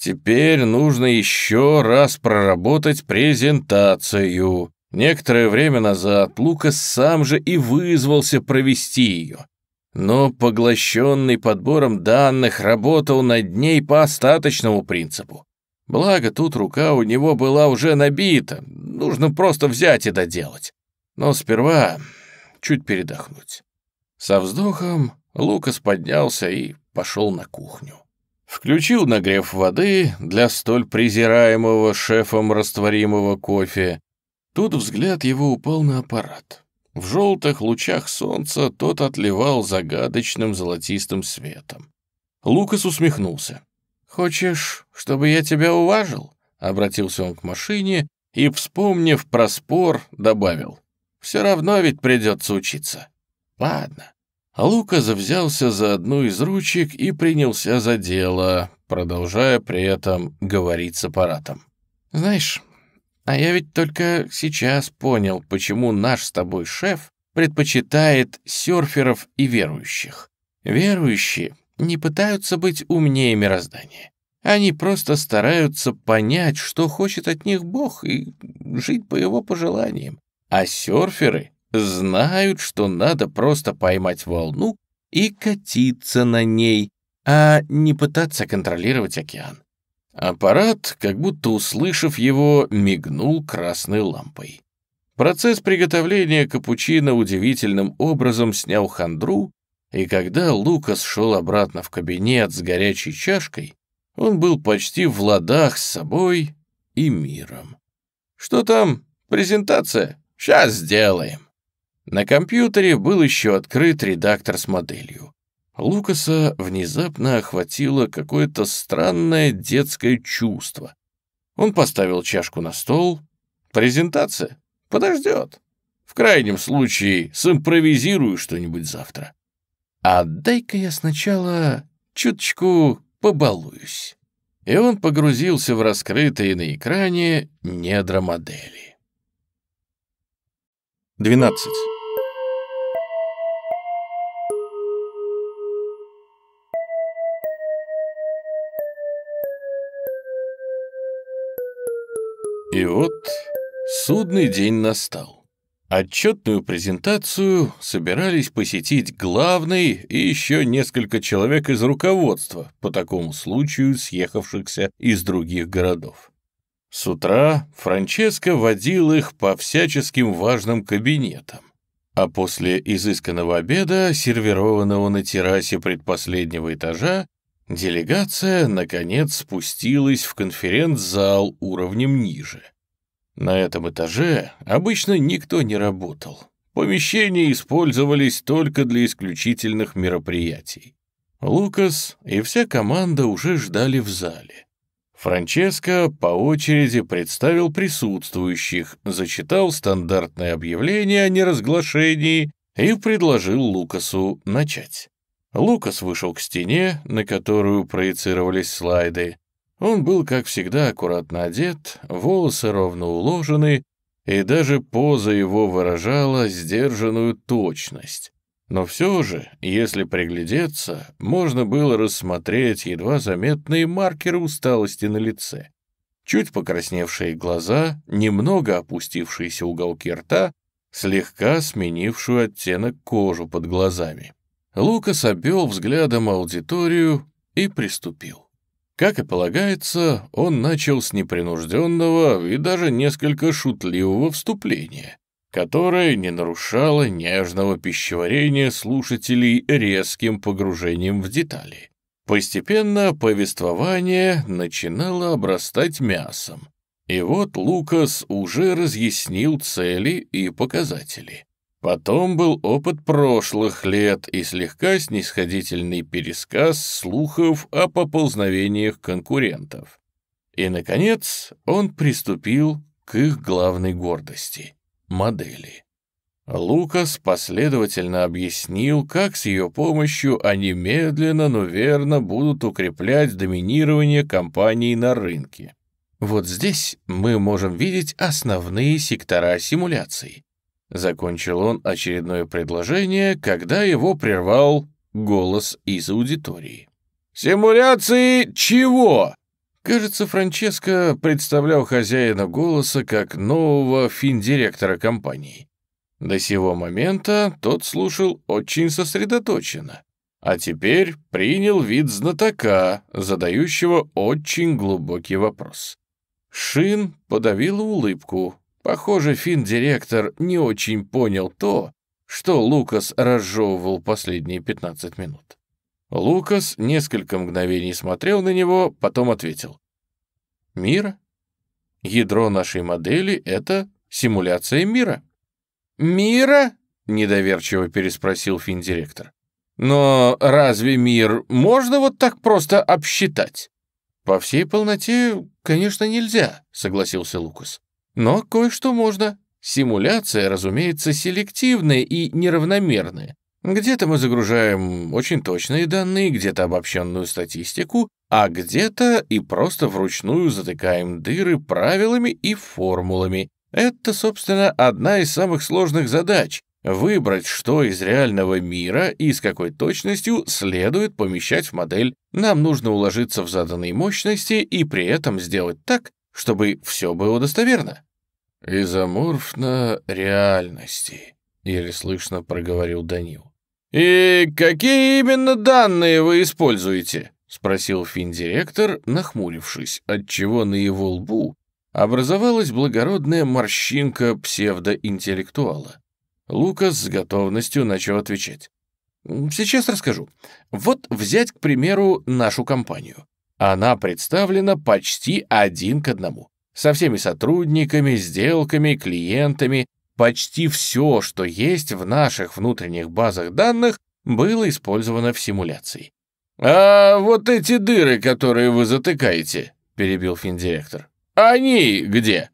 Speaker 1: Теперь нужно еще раз проработать презентацию. Некоторое время назад Лукас сам же и вызвался провести ее. Но поглощенный подбором данных работал над ней по остаточному принципу. Благо, тут рука у него была уже набита, нужно просто взять и доделать. Но сперва чуть передохнуть. Со вздохом Лукас поднялся и пошел на кухню. Включил нагрев воды для столь презираемого шефом растворимого кофе. Тут взгляд его упал на аппарат. В желтых лучах солнца тот отливал загадочным золотистым светом. Лукас усмехнулся. «Хочешь, чтобы я тебя уважил?» Обратился он к машине и, вспомнив про спор, добавил. «Все равно ведь придется учиться». «Ладно, а Лукас взялся за одну из ручек и принялся за дело, продолжая при этом говорить с аппаратом. «Знаешь, а я ведь только сейчас понял, почему наш с тобой шеф предпочитает серферов и верующих. Верующие не пытаются быть умнее мироздания. Они просто стараются понять, что хочет от них Бог, и жить по его пожеланиям. А серферы знают, что надо просто поймать волну и катиться на ней, а не пытаться контролировать океан. Аппарат, как будто услышав его, мигнул красной лампой. Процесс приготовления капучино удивительным образом снял хандру, и когда Лукас шел обратно в кабинет с горячей чашкой, он был почти в ладах с собой и миром. «Что там? Презентация? Сейчас сделаем!» На компьютере был еще открыт редактор с моделью. Лукаса внезапно охватило какое-то странное детское чувство. Он поставил чашку на стол. Презентация? Подождет. В крайнем случае, симпровизирую что-нибудь завтра. А дай-ка я сначала чуточку побалуюсь. И он погрузился в раскрытые на экране недра модели. 12. И вот судный день настал. Отчетную презентацию собирались посетить главный и еще несколько человек из руководства, по такому случаю съехавшихся из других городов. С утра Франческо водил их по всяческим важным кабинетам, а после изысканного обеда, сервированного на террасе предпоследнего этажа, делегация, наконец, спустилась в конференц-зал уровнем ниже. На этом этаже обычно никто не работал. Помещения использовались только для исключительных мероприятий. Лукас и вся команда уже ждали в зале. Франческо по очереди представил присутствующих, зачитал стандартное объявление о неразглашении и предложил Лукасу начать. Лукас вышел к стене, на которую проецировались слайды. Он был, как всегда, аккуратно одет, волосы ровно уложены, и даже поза его выражала сдержанную точность. Но все же, если приглядеться, можно было рассмотреть едва заметные маркеры усталости на лице. Чуть покрасневшие глаза, немного опустившиеся уголки рта, слегка сменившую оттенок кожу под глазами. Лукас обвел взглядом аудиторию и приступил. Как и полагается, он начал с непринужденного и даже несколько шутливого вступления, которая не нарушала нежного пищеварения слушателей резким погружением в детали. Постепенно повествование начинало обрастать мясом. И вот Лукас уже разъяснил цели и показатели. Потом был опыт прошлых лет и слегка снисходительный пересказ слухов о поползновениях конкурентов. И, наконец, он приступил к их главной гордости — модели. Лукас последовательно объяснил, как с ее помощью они медленно, но верно будут укреплять доминирование компании на рынке. Вот здесь мы можем видеть основные сектора симуляций. Закончил он очередное предложение, когда его прервал голос из аудитории. «Симуляции чего?» Кажется, Франческо представлял хозяина голоса как нового финдиректора компании. До сего момента тот слушал очень сосредоточенно, а теперь принял вид знатока, задающего очень глубокий вопрос. Шин подавил улыбку. Похоже, финдиректор не очень понял то, что Лукас разжевывал последние 15 минут. Лукас несколько мгновений смотрел на него, потом ответил. «Мира? Ядро нашей модели — это симуляция мира». «Мира?» — недоверчиво переспросил финдиректор. «Но разве мир можно вот так просто обсчитать?» «По всей полноте, конечно, нельзя», — согласился Лукас. «Но кое-что можно. Симуляция, разумеется, селективная и неравномерная. Где-то мы загружаем очень точные данные, где-то обобщенную статистику, а где-то и просто вручную затыкаем дыры правилами и формулами. Это, собственно, одна из самых сложных задач — выбрать, что из реального мира и с какой точностью следует помещать в модель. Нам нужно уложиться в заданные мощности и при этом сделать так, чтобы все было достоверно. «Изоморф на реальности», — еле слышно проговорил Данил. «И какие именно данные вы используете?» — спросил финдиректор, нахмурившись, отчего на его лбу образовалась благородная морщинка псевдоинтеллектуала. Лукас с готовностью начал отвечать. «Сейчас расскажу. Вот взять, к примеру, нашу компанию. Она представлена почти один к одному. Со всеми сотрудниками, сделками, клиентами, Почти все, что есть в наших внутренних базах данных, было использовано в симуляции. «А вот эти дыры, которые вы затыкаете», — перебил финдиректор, — «они где?»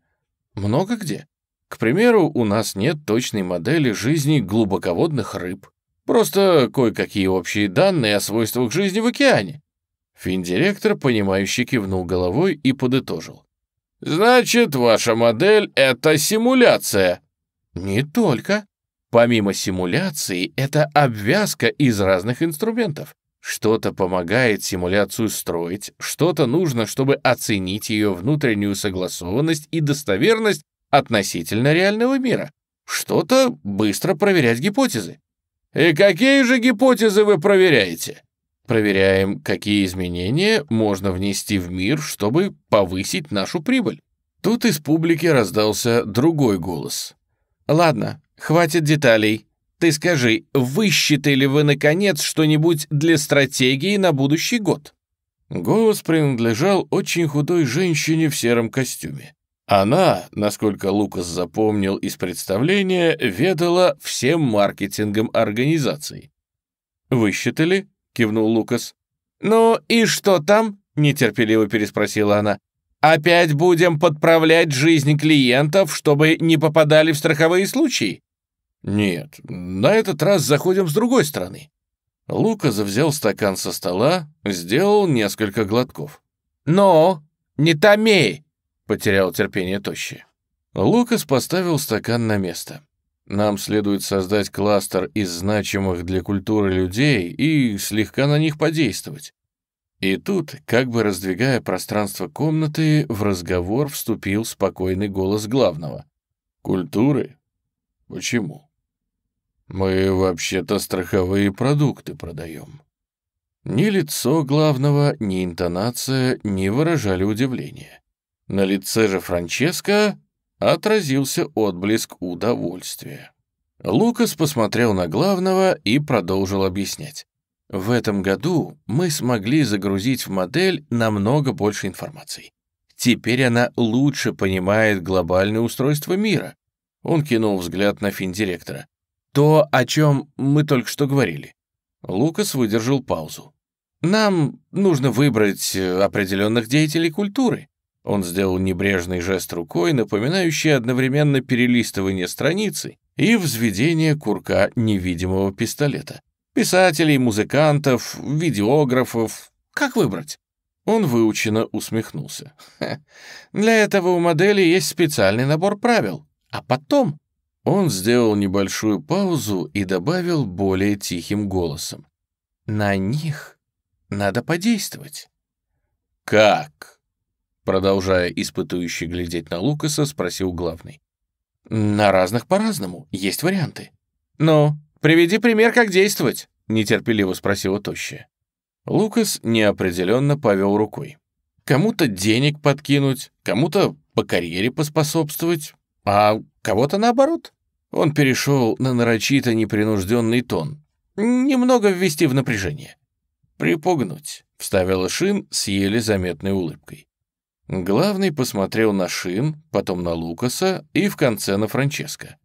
Speaker 1: «Много где. К примеру, у нас нет точной модели жизни глубоководных рыб. Просто кое-какие общие данные о свойствах жизни в океане». Финдиректор, понимающе кивнул головой и подытожил. «Значит, ваша модель — это симуляция». Не только. Помимо симуляции, это обвязка из разных инструментов. Что-то помогает симуляцию строить, что-то нужно, чтобы оценить ее внутреннюю согласованность и достоверность относительно реального мира. Что-то быстро проверять гипотезы. И какие же гипотезы вы проверяете? Проверяем, какие изменения можно внести в мир, чтобы повысить нашу прибыль. Тут из публики раздался другой голос. «Ладно, хватит деталей. Ты скажи, высчитали вы, наконец, что-нибудь для стратегии на будущий год?» Голос принадлежал очень худой женщине в сером костюме. Она, насколько Лукас запомнил из представления, ведала всем маркетингом организации. «Высчитали?» — кивнул Лукас. «Ну и что там?» — нетерпеливо переспросила она. Опять будем подправлять жизнь клиентов, чтобы не попадали в страховые случаи? Нет, на этот раз заходим с другой стороны. Лукас взял стакан со стола, сделал несколько глотков. Но не томи, потерял терпение Тощий. Лукас поставил стакан на место. Нам следует создать кластер из значимых для культуры людей и слегка на них подействовать. И тут, как бы раздвигая пространство комнаты, в разговор вступил спокойный голос главного. «Культуры? Почему?» «Мы вообще-то страховые продукты продаем». Ни лицо главного, ни интонация не выражали удивления. На лице же Франческо отразился отблеск удовольствия. Лукас посмотрел на главного и продолжил объяснять. В этом году мы смогли загрузить в модель намного больше информации. Теперь она лучше понимает глобальное устройство мира. Он кинул взгляд на финдиректора. То, о чем мы только что говорили. Лукас выдержал паузу. Нам нужно выбрать э, определенных деятелей культуры. Он сделал небрежный жест рукой, напоминающий одновременно перелистывание страницы и взведение курка невидимого пистолета. Писателей, музыкантов, видеографов. Как выбрать? Он выученно усмехнулся. Для этого у модели есть специальный набор правил. А потом он сделал небольшую паузу и добавил более тихим голосом. На них надо подействовать. Как? Продолжая испытующе глядеть на Лукаса, спросил главный. На разных по-разному, есть варианты. Но «Приведи пример, как действовать», — нетерпеливо спросила тощая. Лукас неопределенно повел рукой. «Кому-то денег подкинуть, кому-то по карьере поспособствовать, а кого-то наоборот». Он перешел на нарочито непринужденный тон, немного ввести в напряжение. «Припугнуть», — вставила Шин с еле заметной улыбкой. Главный посмотрел на Шин, потом на Лукаса и в конце на Франческо.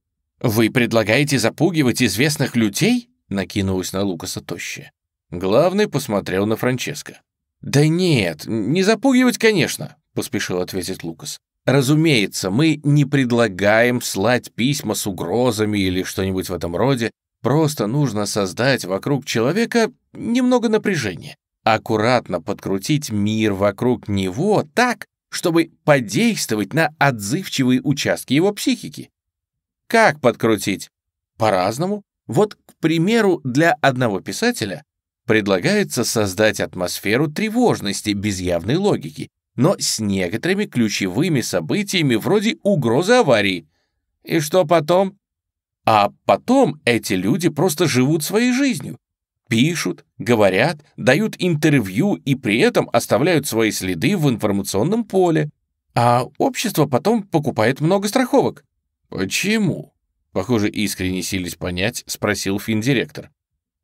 Speaker 1: «Вы предлагаете запугивать известных людей?» — накинулась на Лукаса тоще. Главный посмотрел на Франческо. «Да нет, не запугивать, конечно», — поспешил ответить Лукас. «Разумеется, мы не предлагаем слать письма с угрозами или что-нибудь в этом роде. Просто нужно создать вокруг человека немного напряжения. Аккуратно подкрутить мир вокруг него так, чтобы подействовать на отзывчивые участки его психики. Как подкрутить? По-разному. Вот, к примеру, для одного писателя предлагается создать атмосферу тревожности без явной логики, но с некоторыми ключевыми событиями вроде угрозы аварии. И что потом? А потом эти люди просто живут своей жизнью. Пишут, говорят, дают интервью и при этом оставляют свои следы в информационном поле. А общество потом покупает много страховок. «Почему?» — похоже, искренне сились понять, спросил финдиректор.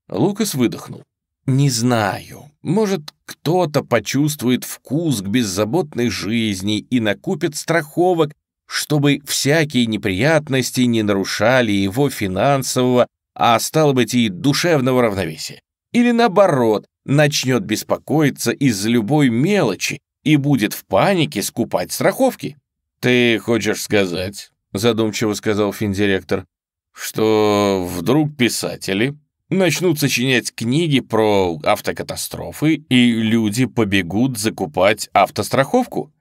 Speaker 1: Лукас выдохнул. «Не знаю. Может, кто-то почувствует вкус к беззаботной жизни и накупит страховок, чтобы всякие неприятности не нарушали его финансового, а стало быть и душевного равновесия. Или наоборот, начнет беспокоиться из-за любой мелочи и будет в панике скупать страховки. Ты хочешь сказать, — задумчиво сказал финдиректор, «что вдруг писатели начнут сочинять книги про автокатастрофы, и люди побегут закупать автостраховку?»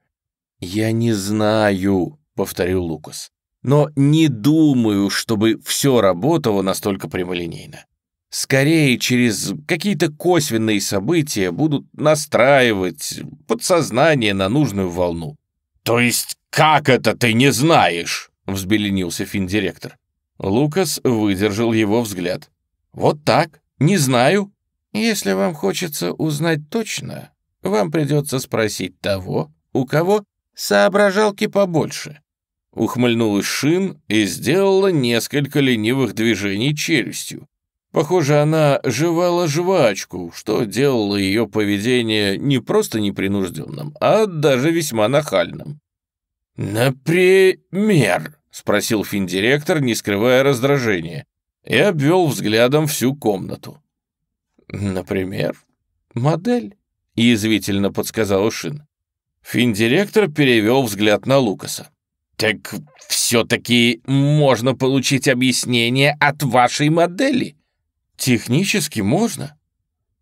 Speaker 1: «Я не знаю», — повторил Лукас, «но не думаю, чтобы все работало настолько прямолинейно. Скорее, через какие-то косвенные события будут настраивать подсознание на нужную волну». «То есть как это ты не знаешь?» взбеленился финдиректор. Лукас выдержал его взгляд. «Вот так? Не знаю?» «Если вам хочется узнать точно, вам придется спросить того, у кого соображалки побольше». Ухмыльнулась Шин и сделала несколько ленивых движений челюстью. Похоже, она жевала жвачку, что делало ее поведение не просто непринужденным, а даже весьма нахальным. «Например», — спросил финдиректор, не скрывая раздражения, и обвел взглядом всю комнату. «Например, модель», — язвительно подсказал Шин. Финдиректор перевел взгляд на Лукаса. «Так все-таки можно получить объяснение от вашей модели?» «Технически можно».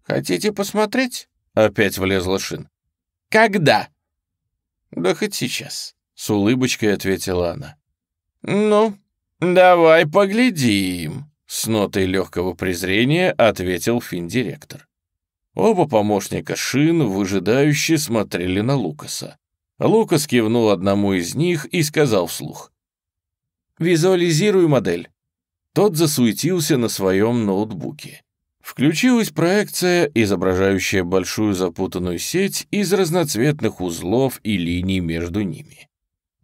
Speaker 1: «Хотите посмотреть?» — опять влезла Шин. «Когда?» «Да хоть сейчас», — с улыбочкой ответила она. «Ну, давай поглядим», — с нотой легкого презрения ответил финдиректор. Оба помощника Шин выжидающе смотрели на Лукаса. Лукас кивнул одному из них и сказал вслух. «Визуализируй модель». Тот засуетился на своем ноутбуке. Включилась проекция, изображающая большую запутанную сеть из разноцветных узлов и линий между ними.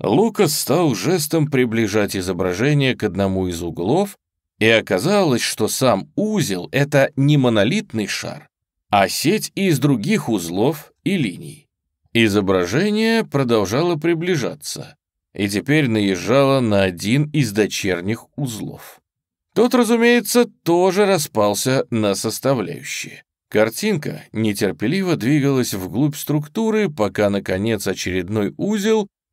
Speaker 1: Лукас стал жестом приближать изображение к одному из углов, и оказалось, что сам узел — это не монолитный шар, а сеть из других узлов и линий. Изображение продолжало приближаться и теперь наезжало на один из дочерних узлов. Тот, разумеется, тоже распался на составляющие. Картинка нетерпеливо двигалась вглубь структуры, пока, наконец, очередной узел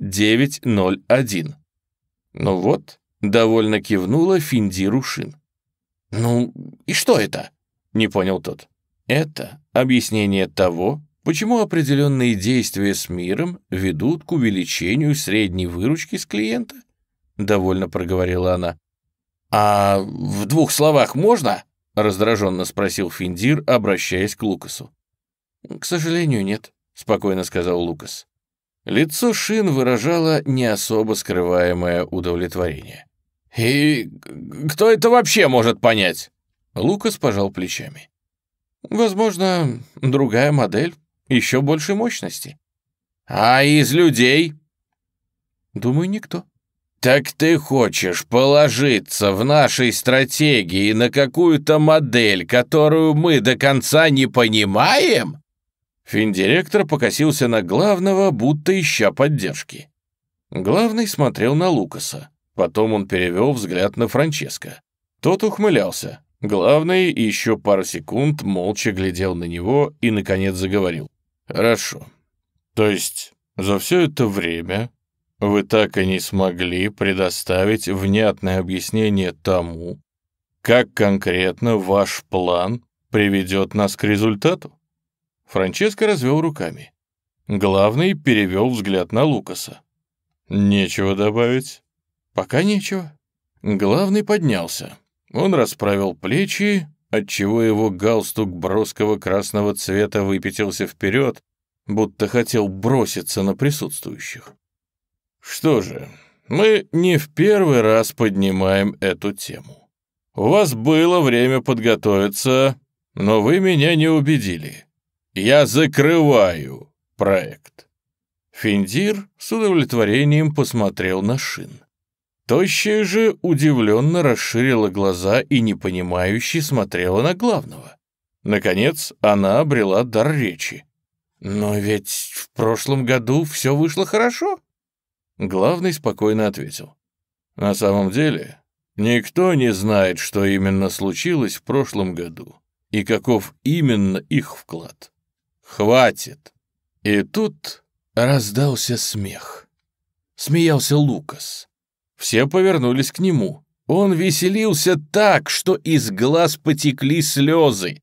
Speaker 1: 901. Ну вот, довольно кивнула Финди Рушин. Ну и что это? Не понял тот. Это объяснение того, почему определенные действия с миром ведут к увеличению средней выручки с клиента, довольно проговорила она. А в двух словах можно? раздраженно спросил Финдир, обращаясь к Лукасу. «К сожалению, нет», — спокойно сказал Лукас. Лицо Шин выражало не особо скрываемое удовлетворение. «И кто это вообще может понять?» Лукас пожал плечами. «Возможно, другая модель, еще больше мощности». «А из людей?» «Думаю, никто». «Так ты хочешь положиться в нашей стратегии на какую-то модель, которую мы до конца не понимаем?» Финдиректор покосился на главного, будто ища поддержки. Главный смотрел на Лукаса. Потом он перевел взгляд на Франческо. Тот ухмылялся. Главный еще пару секунд молча глядел на него и, наконец, заговорил. «Хорошо. То есть за все это время вы так и не смогли предоставить внятное объяснение тому, как конкретно ваш план приведет нас к результату?» Франческо развел руками. Главный перевел взгляд на Лукаса. «Нечего добавить?» «Пока нечего». Главный поднялся. Он расправил плечи, отчего его галстук броского красного цвета выпятился вперед, будто хотел броситься на присутствующих. «Что же, мы не в первый раз поднимаем эту тему. У вас было время подготовиться, но вы меня не убедили. Я закрываю проект. Финдир с удовлетворением посмотрел на Шин. Тощая же удивленно расширила глаза и непонимающе смотрела на главного. Наконец она обрела дар речи. «Но ведь в прошлом году все вышло хорошо?» Главный спокойно ответил. «На самом деле, никто не знает, что именно случилось в прошлом году и каков именно их вклад. Хватит. И тут раздался смех. Смеялся Лукас. Все повернулись к нему. Он веселился так, что из глаз потекли слезы.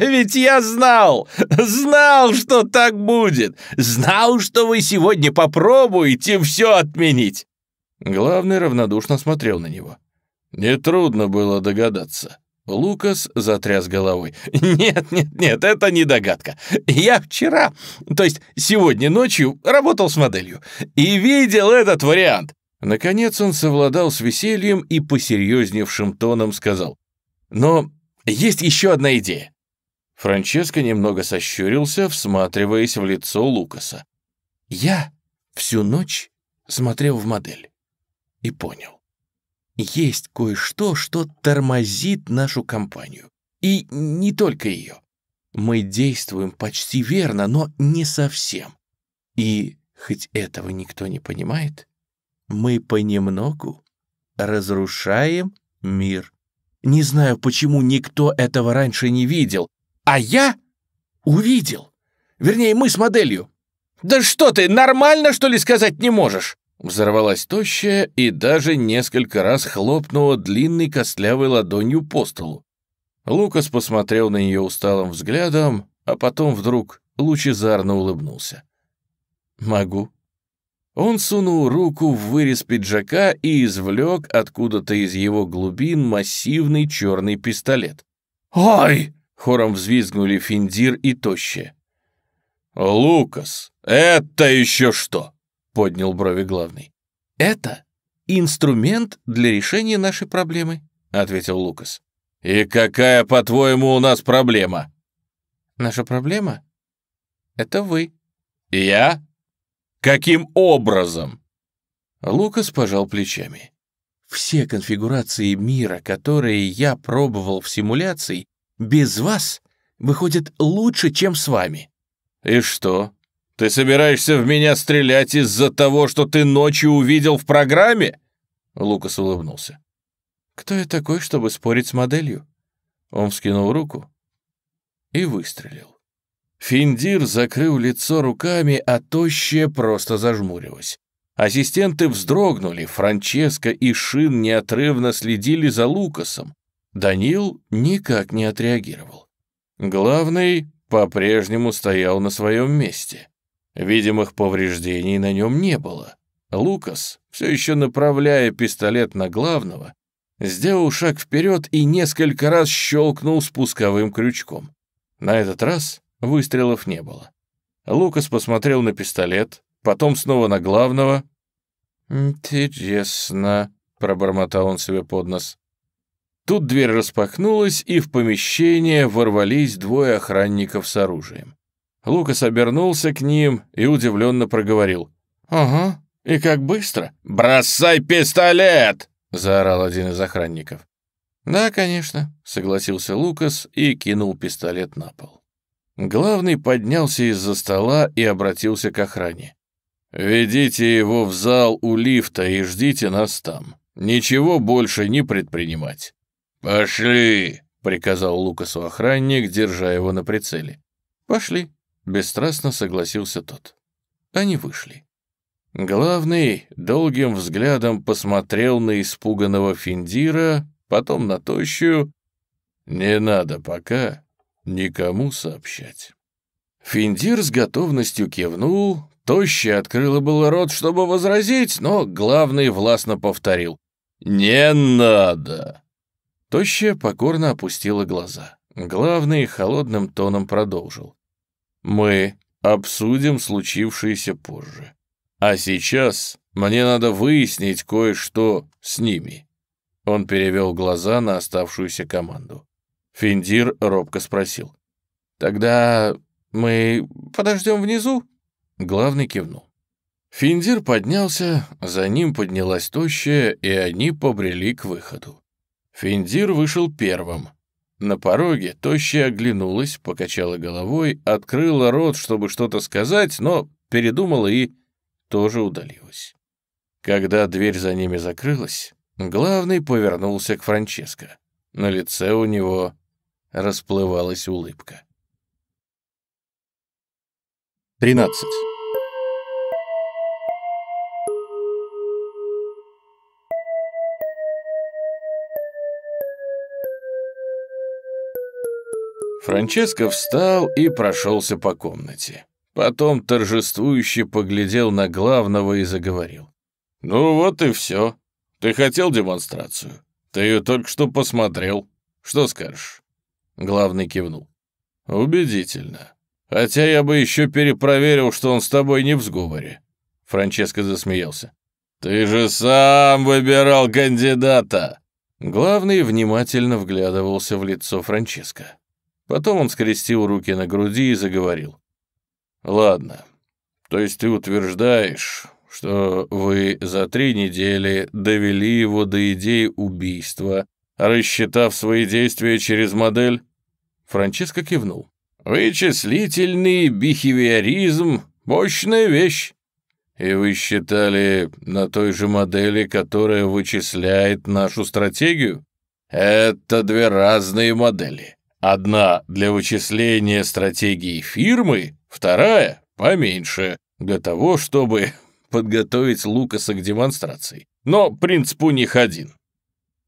Speaker 1: Ведь я знал, знал, что так будет, знал, что вы сегодня попробуете все отменить. Главный равнодушно смотрел на него. Нетрудно было догадаться. Лукас затряс головой. «Нет, нет, нет, это не догадка. Я вчера, то есть сегодня ночью, работал с моделью и видел этот вариант». Наконец он совладал с весельем и посерьезневшим тоном сказал. «Но есть еще одна идея». Франческо немного сощурился, всматриваясь в лицо Лукаса. «Я всю ночь смотрел в модель и понял есть кое-что, что тормозит нашу компанию. И не только ее. Мы действуем почти верно, но не совсем. И хоть этого никто не понимает, мы понемногу разрушаем мир. Не знаю, почему никто этого раньше не видел, а я увидел. Вернее, мы с моделью. Да что ты, нормально, что ли, сказать не можешь? Взорвалась тощая и даже несколько раз хлопнула длинной костлявой ладонью по столу. Лукас посмотрел на нее усталым взглядом, а потом вдруг лучезарно улыбнулся. «Могу». Он сунул руку в вырез пиджака и извлек откуда-то из его глубин массивный черный пистолет. «Ой!» — хором взвизгнули Финдир и Тоще. «Лукас, это еще что?» поднял брови главный. «Это инструмент для решения нашей проблемы», — ответил Лукас. «И какая, по-твоему, у нас проблема?» «Наша проблема — это вы». «Я? Каким образом?» Лукас пожал плечами. «Все конфигурации мира, которые я пробовал в симуляции, без вас выходят лучше, чем с вами». «И что, ты собираешься в меня стрелять из-за того, что ты ночью увидел в программе?» Лукас улыбнулся. «Кто я такой, чтобы спорить с моделью?» Он вскинул руку и выстрелил. Финдир закрыл лицо руками, а тощая просто зажмурилась. Ассистенты вздрогнули, Франческо и Шин неотрывно следили за Лукасом. Данил никак не отреагировал. Главный по-прежнему стоял на своем месте. Видимых повреждений на нем не было. Лукас, все еще направляя пистолет на главного, сделал шаг вперед и несколько раз щелкнул спусковым крючком. На этот раз выстрелов не было. Лукас посмотрел на пистолет, потом снова на главного. «Интересно», — пробормотал он себе под нос. Тут дверь распахнулась, и в помещение ворвались двое охранников с оружием. Лукас обернулся к ним и удивленно проговорил. «Ага, и как быстро!» «Бросай пистолет!» — заорал один из охранников. «Да, конечно», — согласился Лукас и кинул пистолет на пол. Главный поднялся из-за стола и обратился к охране. «Ведите его в зал у лифта и ждите нас там. Ничего больше не предпринимать». «Пошли!» — приказал Лукасу охранник, держа его на прицеле. «Пошли», Бесстрастно согласился тот. Они вышли. Главный долгим взглядом посмотрел на испуганного Финдира, потом на тощую. «Не надо пока никому сообщать». Финдир с готовностью кивнул, тощая открыла был рот, чтобы возразить, но главный властно повторил. «Не надо!» Тощая покорно опустила глаза. Главный холодным тоном продолжил. Мы обсудим случившееся позже. А сейчас мне надо выяснить кое-что с ними». Он перевел глаза на оставшуюся команду. Финдир робко спросил. «Тогда мы подождем внизу?» Главный кивнул. Финдир поднялся, за ним поднялась тощая, и они побрели к выходу. Финдир вышел первым, на пороге тощая оглянулась, покачала головой, открыла рот, чтобы что-то сказать, но передумала и тоже удалилась. Когда дверь за ними закрылась, главный повернулся к Франческо. На лице у него расплывалась улыбка. 13. Франческо встал и прошелся по комнате. Потом торжествующе поглядел на главного и заговорил. «Ну вот и все. Ты хотел демонстрацию? Ты ее только что посмотрел. Что скажешь?» Главный кивнул. «Убедительно. Хотя я бы еще перепроверил, что он с тобой не в сговоре». Франческо засмеялся. «Ты же сам выбирал кандидата!» Главный внимательно вглядывался в лицо Франческо. Потом он скрестил руки на груди и заговорил. «Ладно, то есть ты утверждаешь, что вы за три недели довели его до идеи убийства, рассчитав свои действия через модель?» Франческо кивнул. «Вычислительный бихевиоризм — мощная вещь. И вы считали на той же модели, которая вычисляет нашу стратегию? Это две разные модели. Одна для вычисления стратегии фирмы, вторая поменьше, для того, чтобы подготовить Лукаса к демонстрации. Но принцип у них один.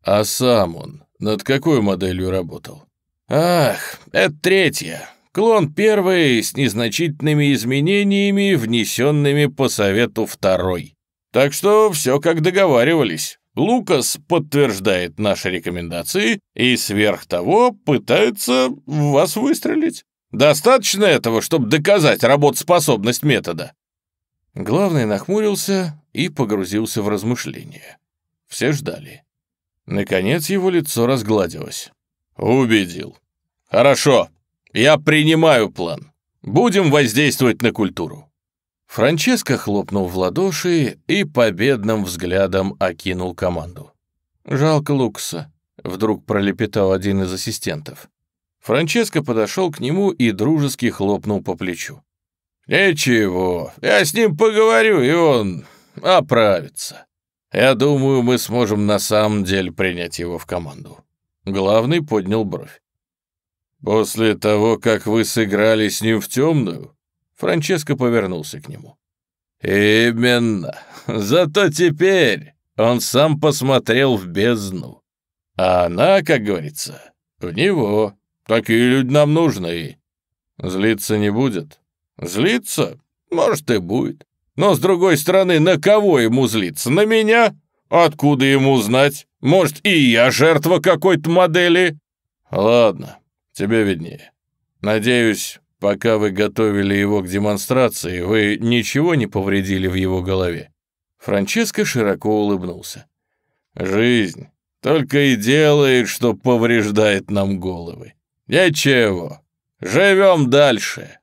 Speaker 1: А сам он над какой моделью работал? Ах, это третья. Клон первый с незначительными изменениями, внесенными по совету второй. Так что все как договаривались. Лукас подтверждает наши рекомендации и сверх того пытается в вас выстрелить. Достаточно этого, чтобы доказать работоспособность метода. Главный нахмурился и погрузился в размышления. Все ждали. Наконец его лицо разгладилось. Убедил. Хорошо, я принимаю план. Будем воздействовать на культуру. Франческо хлопнул в ладоши и победным взглядом окинул команду. «Жалко Лукаса», — вдруг пролепетал один из ассистентов. Франческо подошел к нему и дружески хлопнул по плечу. «Ничего, я с ним поговорю, и он оправится. Я думаю, мы сможем на самом деле принять его в команду». Главный поднял бровь. «После того, как вы сыграли с ним в темную, Франческо повернулся к нему. «Именно. Зато теперь он сам посмотрел в бездну. А она, как говорится, в него. Такие люди нам нужны. Злиться не будет. Злиться? Может, и будет. Но, с другой стороны, на кого ему злиться? На меня? Откуда ему знать? Может, и я жертва какой-то модели? Ладно, тебе виднее. Надеюсь, Пока вы готовили его к демонстрации, вы ничего не повредили в его голове?» Франческо широко улыбнулся. «Жизнь только и делает, что повреждает нам головы. Ничего, живем дальше».